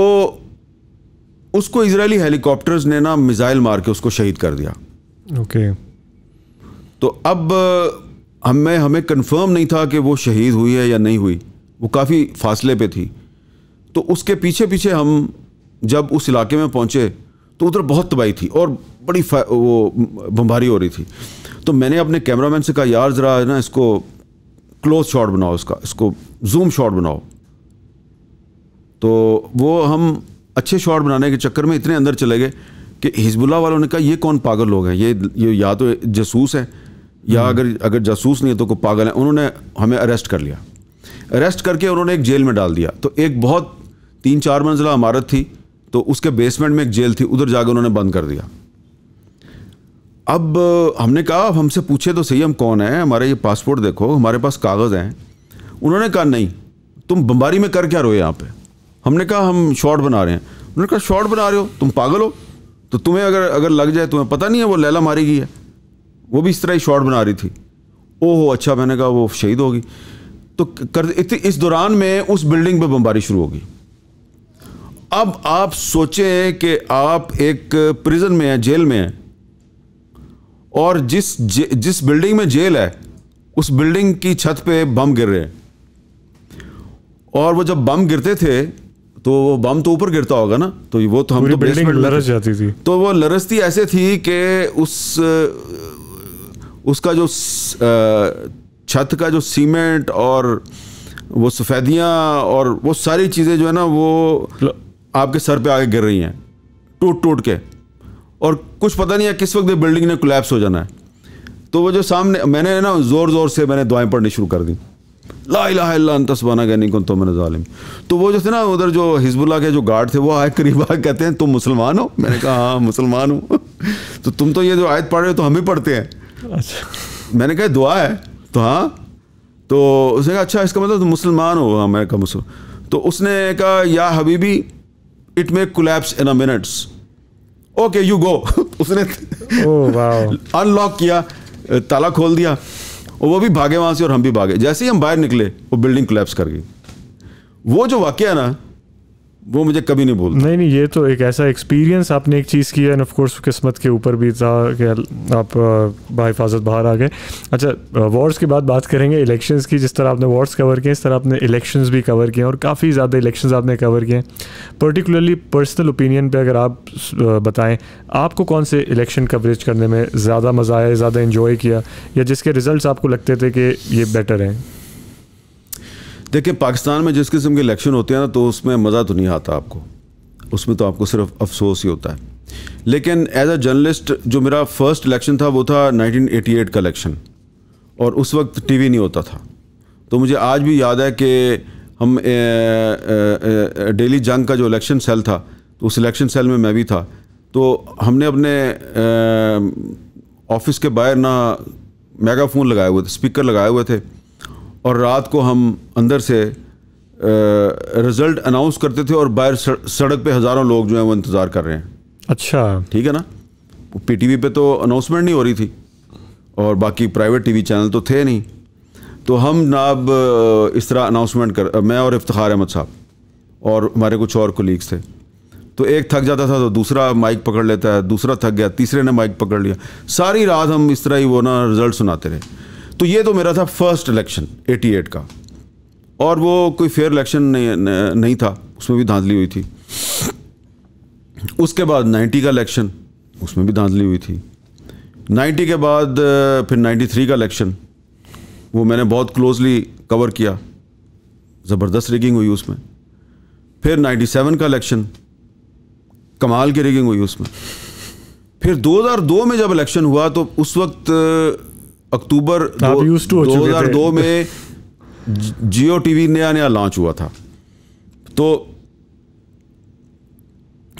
उसको इजरायली हेलीकॉप्टर्स ने ना मिज़ाइल मार के उसको शहीद कर दिया ओके तो अब हमें हमें कंफर्म नहीं था कि वो शहीद हुई है या नहीं हुई वो काफ़ी फासले पे थी तो उसके पीछे पीछे हम जब उस इलाके में पहुँचे तो उधर बहुत तबाही थी और बड़ी वो बमबारी हो रही थी तो मैंने अपने कैमरामैन से कहा यार ज़रा ना इसको क्लोज शॉट बनाओ इसका इसको जूम शॉट बनाओ तो वो हम अच्छे शॉट बनाने के चक्कर में इतने अंदर चले गए कि हिजबुल्ला वालों ने कहा ये कौन पागल लोग हैं ये ये या तो जासूस हैं या हम्म। अगर अगर जासूस नहीं है तो कोई पागल है उन्होंने हमें अरेस्ट कर लिया अरेस्ट करके उन्होंने एक जेल में डाल दिया तो एक बहुत तीन चार मंजिला इमारत थी तो उसके बेसमेंट में एक जेल थी उधर जाकर उन्होंने बंद कर दिया अब हमने कहा अब हमसे पूछे तो सही हम कौन है हमारे ये पासपोर्ट देखो हमारे पास कागज़ हैं उन्होंने कहा नहीं तुम बम्बारी में कर क्या रोए यहाँ पर हमने कहा हम शॉर्ट बना रहे हैं उन्होंने कहा शॉर्ट बना रहे हो तुम पागल हो तो तुम्हें अगर अगर लग जाए तुम्हें पता नहीं है वो लैला मारी गई है वो भी इस तरह ही शॉर्ट बना रही थी ओहो अच्छा मैंने कहा वो शहीद होगी तो कर इस दौरान में उस बिल्डिंग पर बमबारी शुरू होगी अब आप सोचें कि आप एक प्रिजन में हैं जेल में हैं और जिस जिस बिल्डिंग में जेल है उस बिल्डिंग की छत पे बम गिर रहे हैं और वो जब बम गिरते थे तो वो बम तो ऊपर गिरता होगा ना तो वो तो हम तो बेसमेंट लरस जाती थी तो वो लरसती ऐसे थी कि उस उसका जो छत का जो सीमेंट और वो सफ़ेदियाँ और वो सारी चीज़ें जो है ना वो आपके सर पे आगे गिर रही हैं टूट टूट के और कुछ पता नहीं है किस वक्त बिल्डिंग ने कोलैप्स हो जाना है तो वो जो सामने मैंने ना ज़ोर ज़ोर से मैंने दुआएं पढ़नी शुरू कर दी ला लातसबाना को तो मैंने ालिम तो वो जो थे ना उधर जो हिजबुल्ला के जो गार्ड थे वो आए करीब आए कहते हैं तुम मुसलमान हो मैंने कहा हाँ मुसलमान हूँ तो तुम तो ये जो आयत पढ़ रहे हो तो हम ही पढ़ते हैं अच्छा मैंने कहा दुआ है तो हाँ तो उसने कहा अच्छा इसका मतलब तुम मुसलमान हो हाँ मैंने कहा मुसलमान तो उसने कहा या हबीबी it may collapse in a minutes okay you go उसने अनलॉक किया ताला खोल दिया और वो भी भागे वहां से और हम भी भागे जैसे ही हम बाहर निकले वो बिल्डिंग क्लेप्स कर गई वो जो वाक्य है ना वो मुझे कभी नहीं भूलता नहीं नहीं ये तो एक ऐसा एक्सपीरियंस आपने एक चीज़ की है एंड ऑफ कोर्स किस्मत के ऊपर भी था कि आप बाहिफाजत बाहर आ गए अच्छा वार्ड्स की बात बात करेंगे इलेक्शंस की जिस तरह आपने वार्ड्स कवर किए इस तरह आपने इलेक्शंस भी कवर किए और काफ़ी ज़्यादा इलेक्शंस आपने कवर किए पर्टिकुलरली पर्सनल ओपिनियन पर अगर आप बताएं आपको कौन से इलेक्शन कवरेज करने में ज़्यादा मज़ा आया ज़्यादा इन्जॉय किया या जिसके रिजल्ट आपको लगते थे कि ये बेटर हैं देखिए पाकिस्तान में जिस किस्म के इलेक्शन होते हैं ना तो उसमें मज़ा तो नहीं आता आपको उसमें तो आपको सिर्फ अफसोस ही होता है लेकिन एज अ जर्नलिस्ट जो मेरा फर्स्ट इलेक्शन था वो था 1988 का इलेक्शन और उस वक्त टीवी नहीं होता था तो मुझे आज भी याद है कि हम डेली जंग का जो इलेक्शन सेल था तो उस इलेक्शन सेल में मैं भी था तो हमने अपने ऑफिस के बाहर ना मेगाफोन लगाए हुए थे स्पीकर लगाए हुए थे और रात को हम अंदर से रिज़ल्ट अनाउंस करते थे और बाहर सड़क पे हज़ारों लोग जो हैं वो इंतज़ार कर रहे हैं अच्छा ठीक है ना पी टी वी पर तो अनाउंसमेंट नहीं हो रही थी और बाकी प्राइवेट टी वी चैनल तो थे नहीं तो हम नाब इस तरह अनाउंसमेंट कर मैं और इफ्तार अहमद साहब और हमारे कुछ और कोलीग्स थे तो एक थक जाता था तो दूसरा माइक पकड़ लेता है दूसरा थक गया तीसरे ने माइक पकड़ लिया सारी रात हम इस तरह ही वो ना रिज़ल्ट सुनाते रहे तो ये तो मेरा था फर्स्ट इलेक्शन 88 का और वो कोई फेयर इलेक्शन नहीं, नहीं था उसमें भी धांधली हुई थी उसके बाद 90 का इलेक्शन उसमें भी धांधली हुई थी 90 के बाद फिर 93 का इलेक्शन वो मैंने बहुत क्लोजली कवर किया ज़बरदस्त रिगिंग हुई उसमें फिर 97 का इलेक्शन कमाल की रिगिंग हुई उसमें फिर 2002 में जब इलेक्शन हुआ तो उस वक्त अक्टूबर तो दो हजार दो में जियो टीवी नया नया लॉन्च हुआ था तो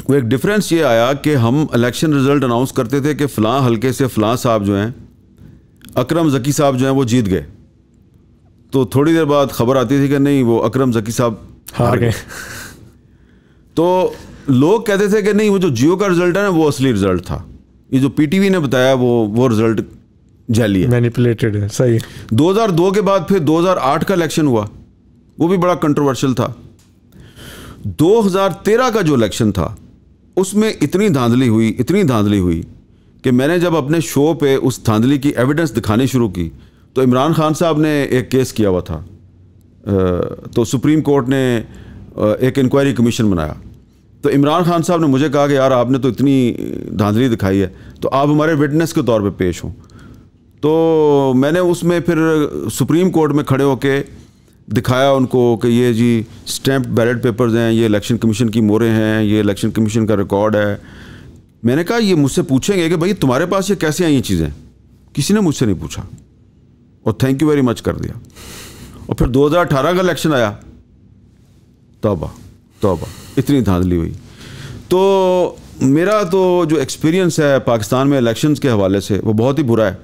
वो एक डिफरेंस ये आया कि हम इलेक्शन रिजल्ट अनाउंस करते थे कि फलां हल्के से फलां साहब जो हैं अकरम जकी साहब जो हैं वो जीत गए तो थोड़ी देर बाद खबर आती थी कि नहीं वो अकरम जकी साहब हार गए तो लोग कहते थे कि नहीं वो जो जियो का रिजल्ट है ना वो असली रिजल्ट था ये जो पीटीवी ने बताया वो वो रिजल्ट जाली है मैनिपुलेटेड है सही 2002 के बाद फिर 2008 का इलेक्शन हुआ वो भी बड़ा कंट्रोवर्शियल था 2013 का जो इलेक्शन था उसमें इतनी धांधली हुई इतनी धांधली हुई कि मैंने जब अपने शो पे उस धांधली की एविडेंस दिखानी शुरू की तो इमरान खान साहब ने एक केस किया हुआ था तो सुप्रीम कोर्ट ने एक इंक्वायरी कमीशन बनाया तो इमरान खान साहब ने मुझे कहा कि यार आपने तो इतनी धांधली दिखाई है तो आप हमारे विटनेस के तौर पे पेश हों तो मैंने उसमें फिर सुप्रीम कोर्ट में खड़े होकर दिखाया उनको कि ये जी स्टैम्प बैलेट पेपर्स हैं ये इलेक्शन कमीशन की मोरें हैं ये इलेक्शन कमीशन का रिकॉर्ड है मैंने कहा ये मुझसे पूछेंगे कि भाई तुम्हारे पास ये कैसे आई ये चीज़ें किसी ने मुझसे नहीं पूछा और थैंक यू वेरी मच कर दिया और फिर 2018 का इलेक्शन आया तोबा तोबा इतनी धांधली हुई तो मेरा तो जो एक्सपीरियंस है पाकिस्तान में इलेक्शंस के हवाले से वो बहुत ही बुरा है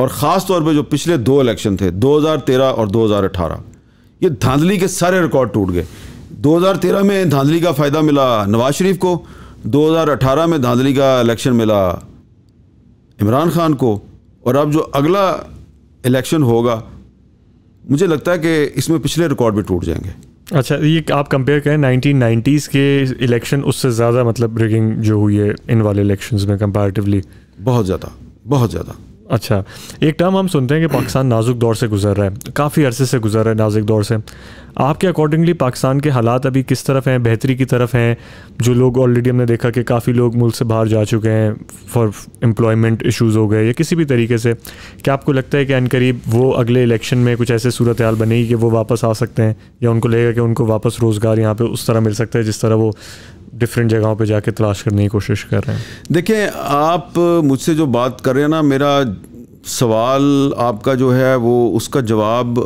और ख़ास तौर पे जो पिछले दो इलेक्शन थे 2013 और 2018 ये धांधली के सारे रिकॉर्ड टूट गए 2013 में धांधली का फ़ायदा मिला नवाज शरीफ को 2018 में धांधली का इलेक्शन मिला इमरान खान को और अब जो अगला इलेक्शन होगा मुझे लगता है कि इसमें पिछले रिकॉर्ड भी टूट जाएंगे अच्छा ये आप कंपेयर करें 1990s के इलेक्शन उससे ज़्यादा मतलब रिगिंग जो हुई है इन वाले इलेक्शंस में कंपैरेटिवली बहुत ज़्यादा बहुत ज़्यादा अच्छा एक टर्म हम सुनते हैं कि पाकिस्तान नाजुक दौर से गुजर रहा है काफ़ी अरसे से गुजर रहा है नाजुक दौर से आपके अकॉर्डिंगली पाकिस्तान के हालात अभी किस तरफ हैं बेहतरी की तरफ हैं जो लोग ऑलरेडी हमने देखा कि काफ़ी लोग मुल्क से बाहर जा चुके हैं फॉर एम्प्लॉयमेंट इशूज़ हो गए या किसी भी तरीके से क्या आपको लगता है कि अन करीब वो अगले इलेक्शन में कुछ ऐसे सूरत हाल बनेगी कि वो वापस आ सकते हैं या उनको लगेगा कि उनको वापस रोज़गार यहाँ पर उस तरह मिल सकता है जिस तरह वो डिफरेंट जगहों पे जाके तलाश करने की कोशिश कर रहे हैं देखिए आप मुझसे जो बात कर रहे हैं ना मेरा सवाल आपका जो है वो उसका जवाब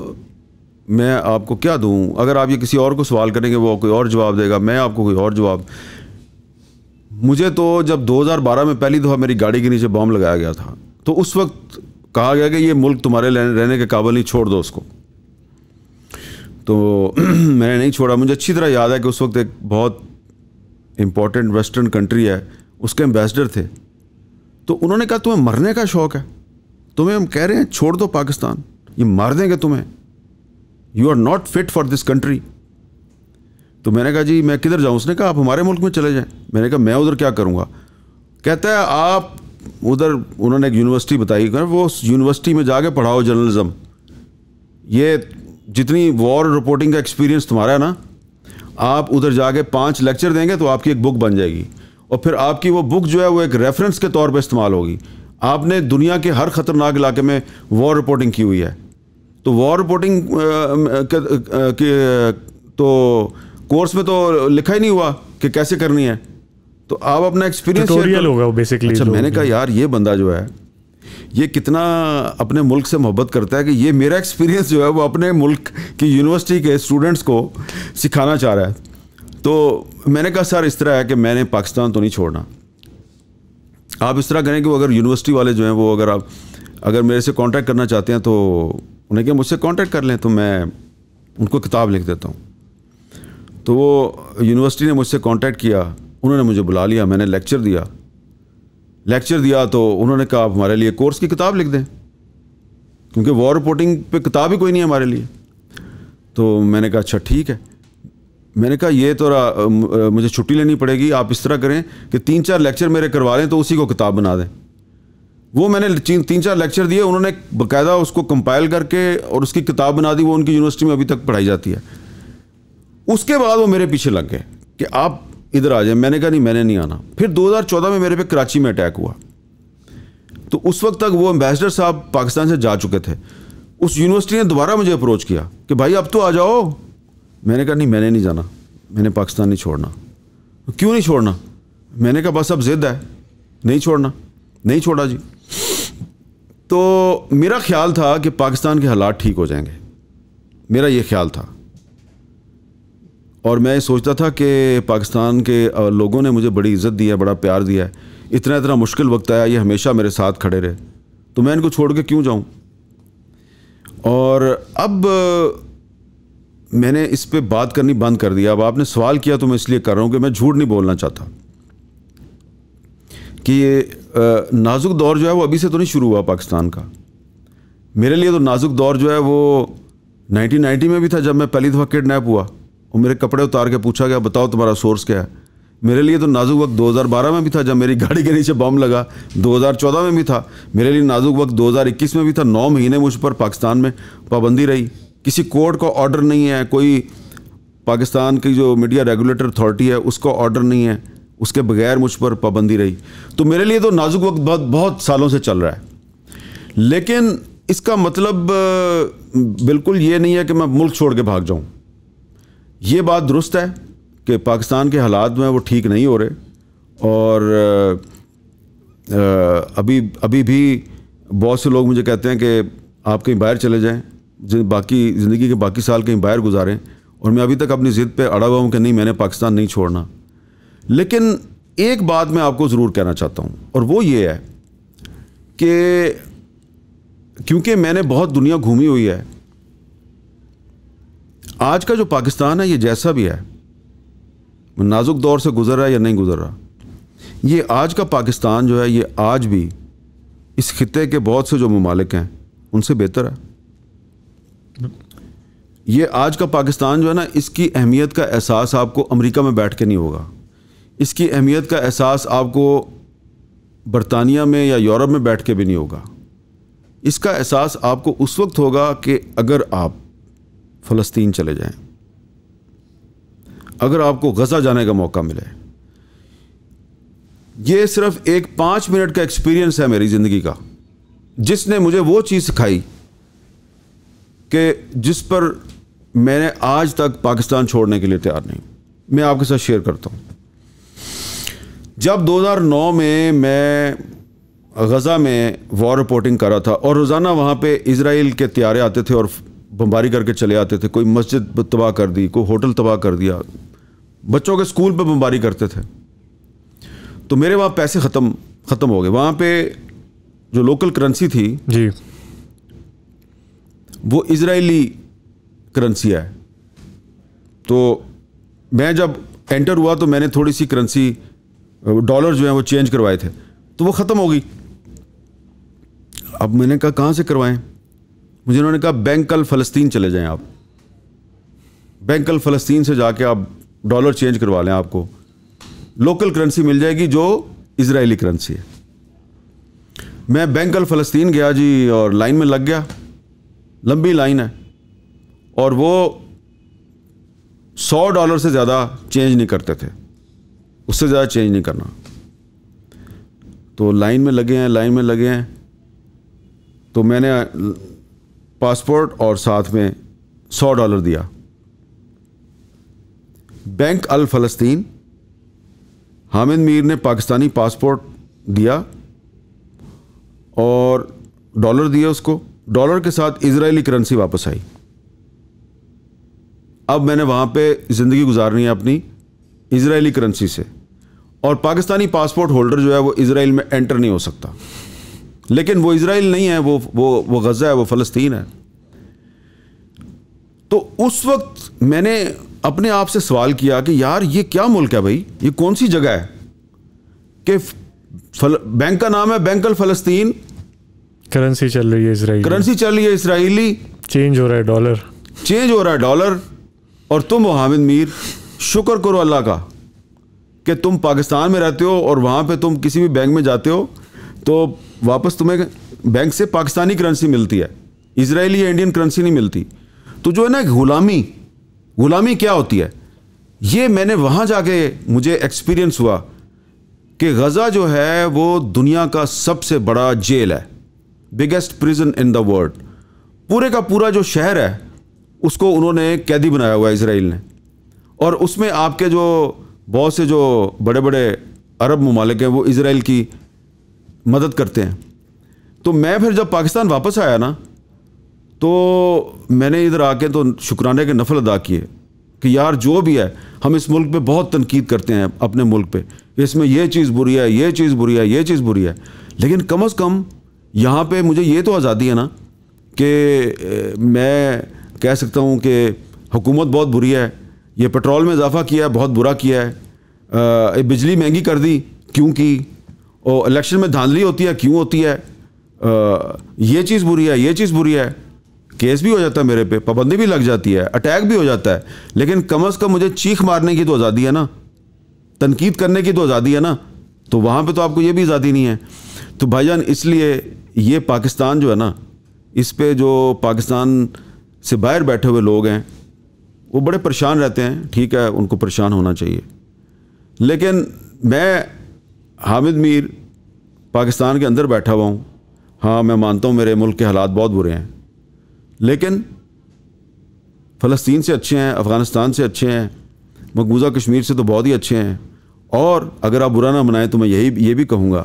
मैं आपको क्या दूँ अगर आप ये किसी और को सवाल करेंगे वो कोई और जवाब देगा मैं आपको कोई और जवाब मुझे तो जब 2012 में पहली दफ़ा मेरी गाड़ी के नीचे बॉम्ब लगाया गया था तो उस वक्त कहा गया कि ये मुल्क तुम्हारे रहने के काबिल नहीं छोड़ दो उसको तो मैंने नहीं छोड़ा मुझे अच्छी तरह याद है कि उस वक्त एक बहुत इम्पॉर्टेंट वेस्टर्न कंट्री है उसके एम्बेसडर थे तो उन्होंने कहा तुम्हें मरने का शौक़ है तुम्हें हम कह रहे हैं छोड़ दो पाकिस्तान ये मार देंगे तुम्हें you are not fit for this country तो मैंने कहा जी मैं किधर जाऊँ उसने कहा आप हमारे मुल्क में चले जाएँ मैंने कहा मैं उधर क्या करूँगा कहता है आप उधर उन्होंने एक यूनिवर्सिटी बताई वो यूनिवर्सिटी में जाके पढ़ाओ जर्नलिज्म ये जितनी वॉर रिपोर्टिंग का एक्सपीरियंस तुम्हारा है ना आप उधर जाके पाँच लेक्चर देंगे तो आपकी एक बुक बन जाएगी और फिर आपकी वो बुक जो है वो एक रेफरेंस के तौर पर इस्तेमाल होगी आपने दुनिया के हर ख़तरनाक इलाके में वॉर रिपोर्टिंग की हुई है तो वॉर रिपोर्टिंग के तो कोर्स में तो लिखा ही नहीं हुआ कि कैसे करनी है तो आप अपना एक्सपीरियंस होगा बेसिकली अच्छा मैंने कहा यार ये बंदा जो है ये कितना अपने मुल्क से मोहब्बत करता है कि ये मेरा एक्सपीरियंस जो है वो अपने मुल्क की यूनिवर्सिटी के स्टूडेंट्स को सिखाना चाह रहा है तो मैंने कहा सर इस तरह है कि मैंने पाकिस्तान तो नहीं छोड़ना आप इस तरह करें कि वो अगर यूनिवर्सिटी वाले जो हैं वो अगर आप अगर मेरे से कांटेक्ट करना चाहते हैं तो उन्हें क्या मुझसे कांटेक्ट कर लें तो मैं उनको किताब लिख देता हूँ तो वो यूनिवर्सिटी ने मुझसे कांटेक्ट किया उन्होंने मुझे बुला लिया मैंने लेक्चर दिया लेक्चर दिया तो उन्होंने कहा आप हमारे लिए कोर्स की किताब लिख दें क्योंकि वॉर रिपोर्टिंग पे किताब ही कोई नहीं है हमारे लिए तो मैंने कहा अच्छा ठीक है मैंने कहा ये तो मुझे छुट्टी लेनी पड़ेगी आप इस तरह करें कि तीन चार लेक्चर मेरे करवा लें तो उसी को किताब बना दें वो मैंने तीन चार लेक्चर दिए उन्होंने बाकायदा उसको कंपाइल करके और उसकी किताब बना दी वो उनकी यूनिवर्सिटी में अभी तक पढ़ाई जाती है उसके बाद वो मेरे पीछे लग गए कि आप इधर आ जाए मैंने कहा नहीं मैंने नहीं आना फिर 2014 में मेरे पे कराची में अटैक हुआ तो उस वक्त तक वो एम्बेसडर साहब पाकिस्तान से जा चुके थे उस यूनिवर्सिटी ने दोबारा मुझे अप्रोच किया कि भाई अब तो आ जाओ मैंने कहा नहीं मैंने नहीं जाना मैंने पाकिस्तान नहीं छोड़ना क्यों नहीं छोड़ना मैंने कहा बस अब जिद है नहीं छोड़ना नहीं छोड़ा जी तो मेरा ख्याल था कि पाकिस्तान के हालात ठीक हो जाएंगे मेरा ये ख्याल था और मैं सोचता था कि पाकिस्तान के लोगों ने मुझे बड़ी इज्जत दी है बड़ा प्यार दिया है इतना इतना मुश्किल वक्त आया ये हमेशा मेरे साथ खड़े रहे तो मैं इनको छोड़ के क्यों जाऊँ और अब मैंने इस पर बात करनी बंद कर दिया अब आपने सवाल किया तो मैं इसलिए कर रहा हूँ कि मैं झूठ नहीं बोलना चाहता कि ये नाजुक दौर जो है वो अभी से तो नहीं शुरू हुआ पाकिस्तान का मेरे लिए तो नाजुक दौर जो है वो 1990 में भी था जब मैं पहली दफ़ा किडनैप हुआ और मेरे कपड़े उतार के पूछा गया बताओ तुम्हारा सोर्स क्या है मेरे लिए तो नाजुक वक्त 2012 में भी था जब मेरी गाड़ी के नीचे बम लगा 2014 में भी था मेरे लिए नाजुक वक्त 2021 में भी था नौ महीने मुझ पर पाकिस्तान में पाबंदी रही किसी कोर्ट का ऑर्डर नहीं है कोई पाकिस्तान की जो मीडिया रेगुलेटर अथॉरिटी है उसका ऑर्डर नहीं है उसके बगैर मुझ पर पाबंदी रही तो मेरे लिए तो नाजुक वक्त बहुत बहुत सालों से चल रहा है लेकिन इसका मतलब बिल्कुल ये नहीं है कि मैं मुल्क छोड़ के भाग जाऊँ ये बात दुरुस्त है कि पाकिस्तान के हालात में वो ठीक नहीं हो रहे और अभी अभी भी बहुत से लोग मुझे कहते हैं कि आप कहीं बाहर चले जाएं बाकी ज़िंदगी के बाकी साल कहीं बाहर गुजारें और मैं अभी तक अपनी ज़िद पे अड़ा हुआ हूँ कि नहीं मैंने पाकिस्तान नहीं छोड़ना लेकिन एक बात मैं आपको ज़रूर कहना चाहता हूँ और वो ये है कि क्योंकि मैंने बहुत दुनिया घूमी हुई है आज का जो पाकिस्तान है ये जैसा भी है नाजुक दौर से गुजर रहा है या नहीं गुजर रहा ये आज का पाकिस्तान जो है ये आज भी इस खत्े के बहुत से जो ममालिक हैं उनसे बेहतर है ये आज का पाकिस्तान जो है ना इसकी अहमियत का एहसास आपको अमेरिका में बैठ के नहीं होगा इसकी अहमियत का एहसास आपको बरतानिया में या यूरोप में बैठ के भी नहीं होगा इसका एहसास आपको उस वक्त होगा कि अगर आप फ़लस्तीन चले जाएं अगर आपको गज़ा जाने का मौका मिले ये सिर्फ एक पाँच मिनट का एक्सपीरियंस है मेरी ज़िंदगी का जिसने मुझे वो चीज़ सिखाई कि जिस पर मैंने आज तक पाकिस्तान छोड़ने के लिए तैयार नहीं मैं आपके साथ शेयर करता हूँ जब 2009 में मैं गज़ा में वॉर रिपोर्टिंग कर रहा था और रोज़ाना वहाँ पे इसराइल के त्यारे आते थे और बमबारी करके चले आते थे कोई मस्जिद तबाह कर दी कोई होटल तबाह कर दिया बच्चों के स्कूल पर बमबारी करते थे तो मेरे वहाँ पैसे ख़त्म ख़त्म हो गए वहाँ पे जो लोकल करेंसी थी जी वो इजरायली करेंसी है तो मैं जब एंटर हुआ तो मैंने थोड़ी सी करेंसी डॉलर जो है वो चेंज करवाए थे तो वो ख़त्म हो गई अब मैंने कहा कहाँ से करवाएं मुझे उन्होंने कहा बैंक कल फ़लस्तीन चले जाएं आप बैंक कल फ़लस्तीन से जाके आप डॉलर चेंज करवा लें आपको लोकल करेंसी मिल जाएगी जो इसराइली करेंसी है मैं बैंक कल फ़लस्तीन गया जी और लाइन में लग गया लंबी लाइन है और वो सौ डॉलर से ज़्यादा चेंज नहीं करते थे उससे ज़्यादा चेंज नहीं करना तो लाइन में लगे हैं लाइन में लगे हैं तो मैंने पासपोर्ट और साथ में सौ डॉलर दिया bank Al Filastin Hamid Mir ने पाकिस्तानी पासपोर्ट दिया और डॉलर दिया उसको डॉलर के साथ इजरायली करेंसी वापस आई अब मैंने वहाँ पे ज़िंदगी गुजारनी है अपनी इजरायली करेंसी से और पाकिस्तानी पासपोर्ट होल्डर जो है वो इसराइल में एंटर नहीं हो सकता लेकिन वो इसराइल नहीं है वो वो वो गज़ा है वो फ़लस्तीन है तो उस वक्त मैंने अपने आप से सवाल किया कि यार ये क्या मुल्क है भाई ये कौन सी जगह है कि बैंक का नाम है बैंक फ़लस्तीन करेंसी चल रही है इसराइल करेंसी चल रही है इसराइली चेंज हो रहा है डॉलर चेंज हो रहा है डॉलर और तुम हो हामिद मीर शुक्र करो अल्लाह का कि तुम पाकिस्तान में रहते हो और वहाँ पे तुम किसी भी बैंक में जाते हो तो वापस तुम्हें बैंक से पाकिस्तानी करेंसी मिलती है इसराइली या इंडियन करेंसी नहीं मिलती तो जो है ना गुलामी गुलामी क्या होती है ये मैंने वहाँ जाके मुझे एक्सपीरियंस हुआ कि गज़ा जो है वो दुनिया का सबसे बड़ा जेल है biggest prison in the world पूरे का पूरा जो शहर है उसको उन्होंने कैदी बनाया हुआ है इसराइल ने और उसमें आपके जो बहुत से जो बड़े बड़े अरब ममालिक हैं वो इसराइल की मदद करते हैं तो मैं फिर जब पाकिस्तान वापस आया ना तो मैंने इधर आके तो शुक्राने के नफल अदा किए कि यार जो भी है हम इस मुल्क पे बहुत तनकीद करते हैं अपने मुल्क पे इसमें यह चीज़ बुरी है ये चीज़ बुरी है ये चीज़ बुरी है लेकिन कम अज़ कम यहाँ पे मुझे ये तो आज़ादी है ना कि मैं कह सकता हूँ कि हुकूमत बहुत बुरी है ये पेट्रोल में इजाफा किया है बहुत बुरा किया है बिजली महंगी कर दी क्योंकि इलेक्शन में धांधली होती है क्यों होती है आ, ये चीज़ बुरी है ये चीज़ बुरी है केस भी हो जाता है मेरे पे पाबंदी भी लग जाती है अटैक भी हो जाता है लेकिन कम अज़ कम मुझे चीख मारने की तो आज़ादी है ना तनकीद करने की तो आज़ादी है ना तो वहाँ पर तो आपको ये भी आज़ादी नहीं है तो भाईजान इसलिए ये पाकिस्तान जो है ना इस पर जो पाकिस्तान से बाहर बैठे हुए लोग हैं वो बड़े परेशान रहते हैं ठीक है उनको परेशान होना चाहिए लेकिन मैं हामिद मीर पाकिस्तान के अंदर बैठा हुआ हूँ हाँ मैं मानता हूँ मेरे मुल्क के हालात बहुत बुरे हैं लेकिन फ़लस्तीन से अच्छे हैं अफ़गानिस्तान से अच्छे हैं मकबूजा कश्मीर से तो बहुत ही अच्छे हैं और अगर आप बुरा ना मनाएं तो मैं यही ये भी कहूँगा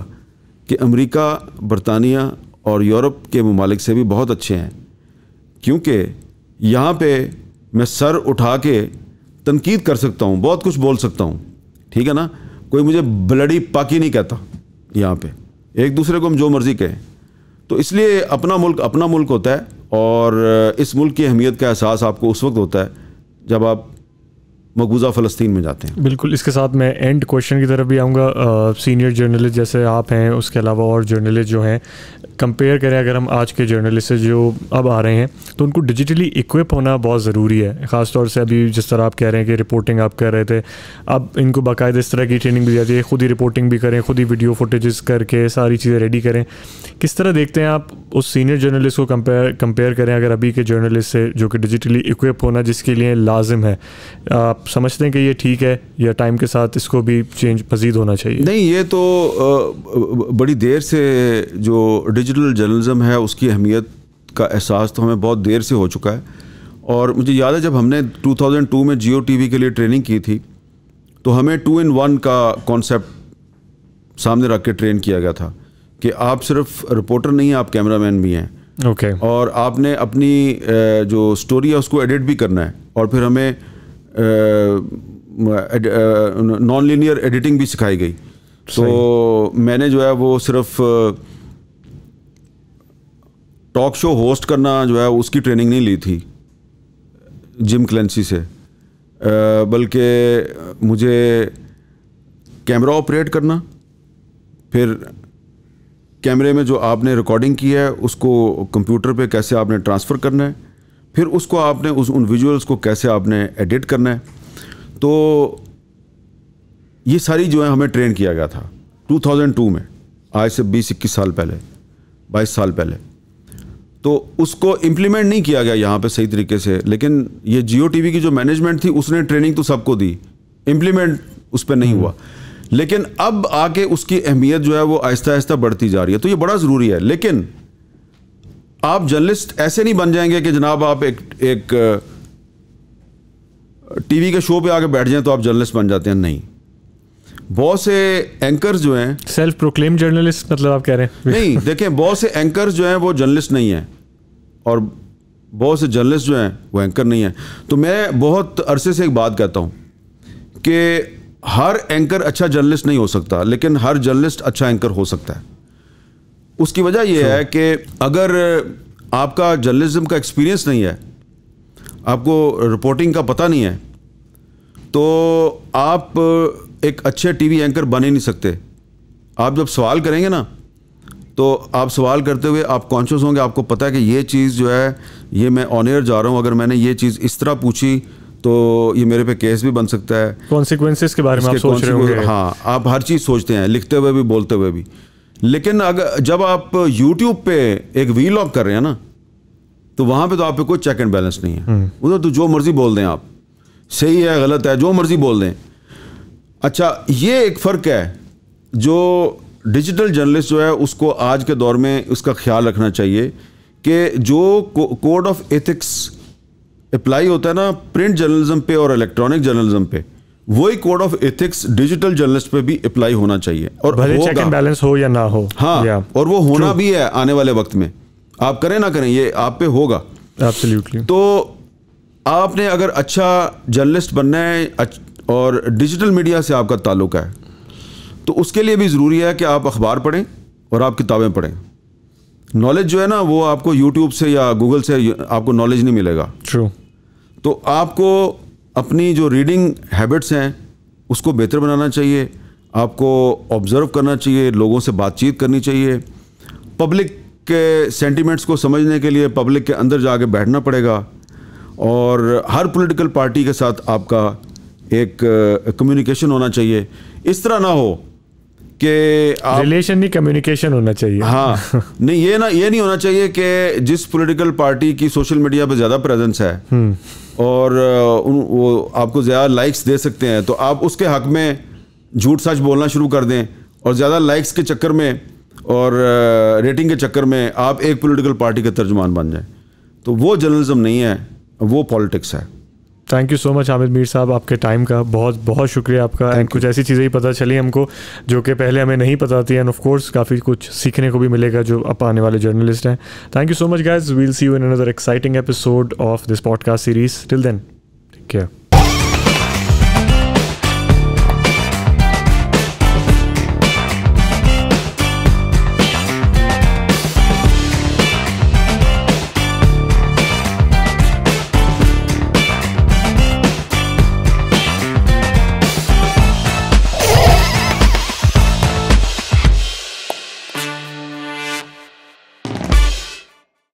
कि अमेरिका बरतानिया और यूरोप के ममालिक से भी बहुत अच्छे हैं क्योंकि यहाँ पे मैं सर उठा के तनकीद कर सकता हूँ बहुत कुछ बोल सकता हूँ ठीक है ना कोई मुझे ब्लडी पाकि नहीं कहता यहाँ पर एक दूसरे को हम जो मर्ज़ी कहें तो इसलिए अपना मुल्क अपना मुल्क होता है और इस मुल्क की अहमियत का एहसास आपको उस वक्त होता है जब आप मकबूजा फ़लस्तीन में जाते हैं बिल्कुल इसके साथ मैं एंड क्वेश्चन की तरफ भी आऊँगा सीनियर जर्नलिस्ट जैसे आप हैं उसके अलावा और जर्नलिस्ट जो हैं कंपेयर करें अगर हम आज के जर्नलिस्ट से जो अब आ रहे हैं तो उनको डिजिटली इक्विप होना बहुत ज़रूरी है ख़ासतौर से अभी जिस तरह आप कह रहे हैं कि रिपोर्टिंग आप कर रहे थे अब इनको बाकायदा इस तरह की ट्रेनिंग दी जाती है खुद ही रिपोर्टिंग भी करें खुद ही वीडियो फुटेजेस करके सारी चीज़ें रेडी करें किस तरह देखते हैं आप उस सीनियर जर्नलिस्ट को कंपेयर कंपेयर करें अगर अभी के जर्नलिस्ट से जो कि डिजिटली इक्विप होना जिसके लिए लाजिम है आप समझते हैं कि ये ठीक है या टाइम के साथ इसको भी चेंज मजीद होना चाहिए नहीं ये तो बड़ी देर से जो ओरिजिनल जर्नलिज़म है उसकी अहमियत का एहसास तो हमें बहुत देर से हो चुका है और मुझे याद है जब हमने 2002 में जियो टी के लिए ट्रेनिंग की थी तो हमें टू इन वन का कॉन्सेप्ट सामने रख के ट्रेन किया गया था कि आप सिर्फ रिपोर्टर नहीं हैं आप कैमरामैन भी हैं ओके okay. और आपने अपनी जो स्टोरी है उसको एडिट भी करना है और फिर हमें नॉन लीनियर एडिटिंग भी सिखाई गई तो मैंने जो है वो सिर्फ़ टॉक शो होस्ट करना जो है उसकी ट्रेनिंग नहीं ली थी जिम क्लेंसी से बल्कि मुझे कैमरा ऑपरेट करना फिर कैमरे में जो आपने रिकॉर्डिंग की है उसको कंप्यूटर पे कैसे आपने ट्रांसफ़र करना है फिर उसको आपने उस उन विजुअल्स को कैसे आपने एडिट करना है तो ये सारी जो है हमें ट्रेन किया गया था 2002 में आज से बीस इक्कीस साल पहले बाईस साल पहले तो उसको इम्प्लीमेंट नहीं किया गया यहाँ पे सही तरीके से लेकिन ये जियो टी की जो मैनेजमेंट थी उसने ट्रेनिंग तो सबको दी इम्प्लीमेंट उस पर नहीं हुआ लेकिन अब आके उसकी अहमियत जो है वो आहिस्ता आहिस्ता बढ़ती जा रही है तो ये बड़ा ज़रूरी है लेकिन आप जर्नलिस्ट ऐसे नहीं बन जाएंगे कि जनाब आप एक एक टीवी के शो पे आके बैठ जाएं तो आप जर्नलिस्ट बन जाते हैं नहीं बहुत से एंकर जो हैं सेल्फ प्रोक्लेम जर्नलिस्ट मतलब आप कह रहे हैं नहीं देखें बहुत से एंकर जो हैं वो जर्नलिस्ट नहीं हैं और बहुत से जर्नलिस्ट जो हैं वो एंकर नहीं हैं तो मैं बहुत अरसे से एक बात कहता हूँ कि हर एंकर अच्छा जर्नलिस्ट नहीं हो सकता लेकिन हर जर्नलिस्ट अच्छा एंकर हो सकता है उसकी वजह यह है कि अगर आपका जर्नलिज्म का एक्सपीरियंस नहीं है आपको रिपोर्टिंग का पता नहीं है तो आप एक अच्छे टीवी एंकर बन ही नहीं सकते आप जब सवाल करेंगे ना तो आप सवाल करते हुए आप कॉन्शियस होंगे आपको पता है कि ये चीज़ जो है ये मैं ऑन एयर जा रहा हूँ अगर मैंने ये चीज़ इस तरह पूछी तो ये मेरे पे केस भी बन सकता है कॉन्सिक्वेंसेस के बारे में आप सोच रहे होंगे हाँ आप हर चीज़ सोचते हैं लिखते हुए भी बोलते हुए भी लेकिन अगर जब आप यूट्यूब पे एक वी कर रहे हैं ना तो वहाँ पे तो आप पे कोई चेक एंड बैलेंस नहीं है हम्म। उधर तो जो मर्ज़ी बोल दें आप सही है गलत है जो मर्ज़ी बोल दें अच्छा ये एक फ़र्क है जो डिजिटल जर्नलिस्ट जो है उसको आज के दौर में उसका ख्याल रखना चाहिए कि जो कोड ऑफ एथिक्स अप्लाई होता है ना प्रिंट जर्नलिज्म पे और इलेक्ट्रॉनिक जर्नलिज्म पे वही code of ethics digital journalist पे भी अप्लाई होना चाहिए और भले चेक एंड बैलेंस हो या ना हो हाँ और वो होना True. भी है आने वाले वक्त में आप करें ना करें ये आप पे होगा Absolutely. तो आपने अगर अच्छा जर्नलिस्ट बनना है और डिजिटल मीडिया से आपका ताल्लुक है तो उसके लिए भी ज़रूरी है कि आप अखबार पढ़ें और आप किताबें पढ़ें नॉलेज जो है ना वो आपको यूट्यूब से या गूगल से आपको नॉलेज नहीं मिलेगा ट्रू तो आपको अपनी जो रीडिंग हैबिट्स हैं उसको बेहतर बनाना चाहिए आपको ऑब्ज़र्व करना चाहिए लोगों से बातचीत करनी चाहिए पब्लिक के सेंटिमेंट्स को समझने के लिए पब्लिक के अंदर जाके बैठना पड़ेगा और हर पॉलिटिकल पार्टी के साथ आपका एक कम्युनिकेशन होना चाहिए इस तरह ना हो कि रिलेशन नहीं कम्युनिकेशन होना चाहिए हाँ नहीं ये ना ये नहीं होना चाहिए कि जिस पॉलिटिकल पार्टी की सोशल मीडिया पे ज़्यादा प्रेजेंस है हम्म। और उन वो आपको ज़्यादा लाइक्स दे सकते हैं तो आप उसके हक में झूठ सच बोलना शुरू कर दें और ज़्यादा लाइक्स के चक्कर में और रेटिंग के चक्कर में आप एक पॉलिटिकल पार्टी का तर्जमान बन जाएं तो वो जर्नलिज्म नहीं है वो पॉलिटिक्स है thank you so much Amir Mir साहब आपके टाइम का बहुत बहुत शुक्रिया आपका एंड कुछ ऐसी चीज़ें ही पता चली हमको जो कि पहले हमें नहीं पता थी एंड ऑफ कोर्स काफ़ी कुछ सीखने को भी मिलेगा जो अब आने वाले जर्नलिस्ट हैं thank you so much guys we'll see you in another exciting episode of this podcast series till then take care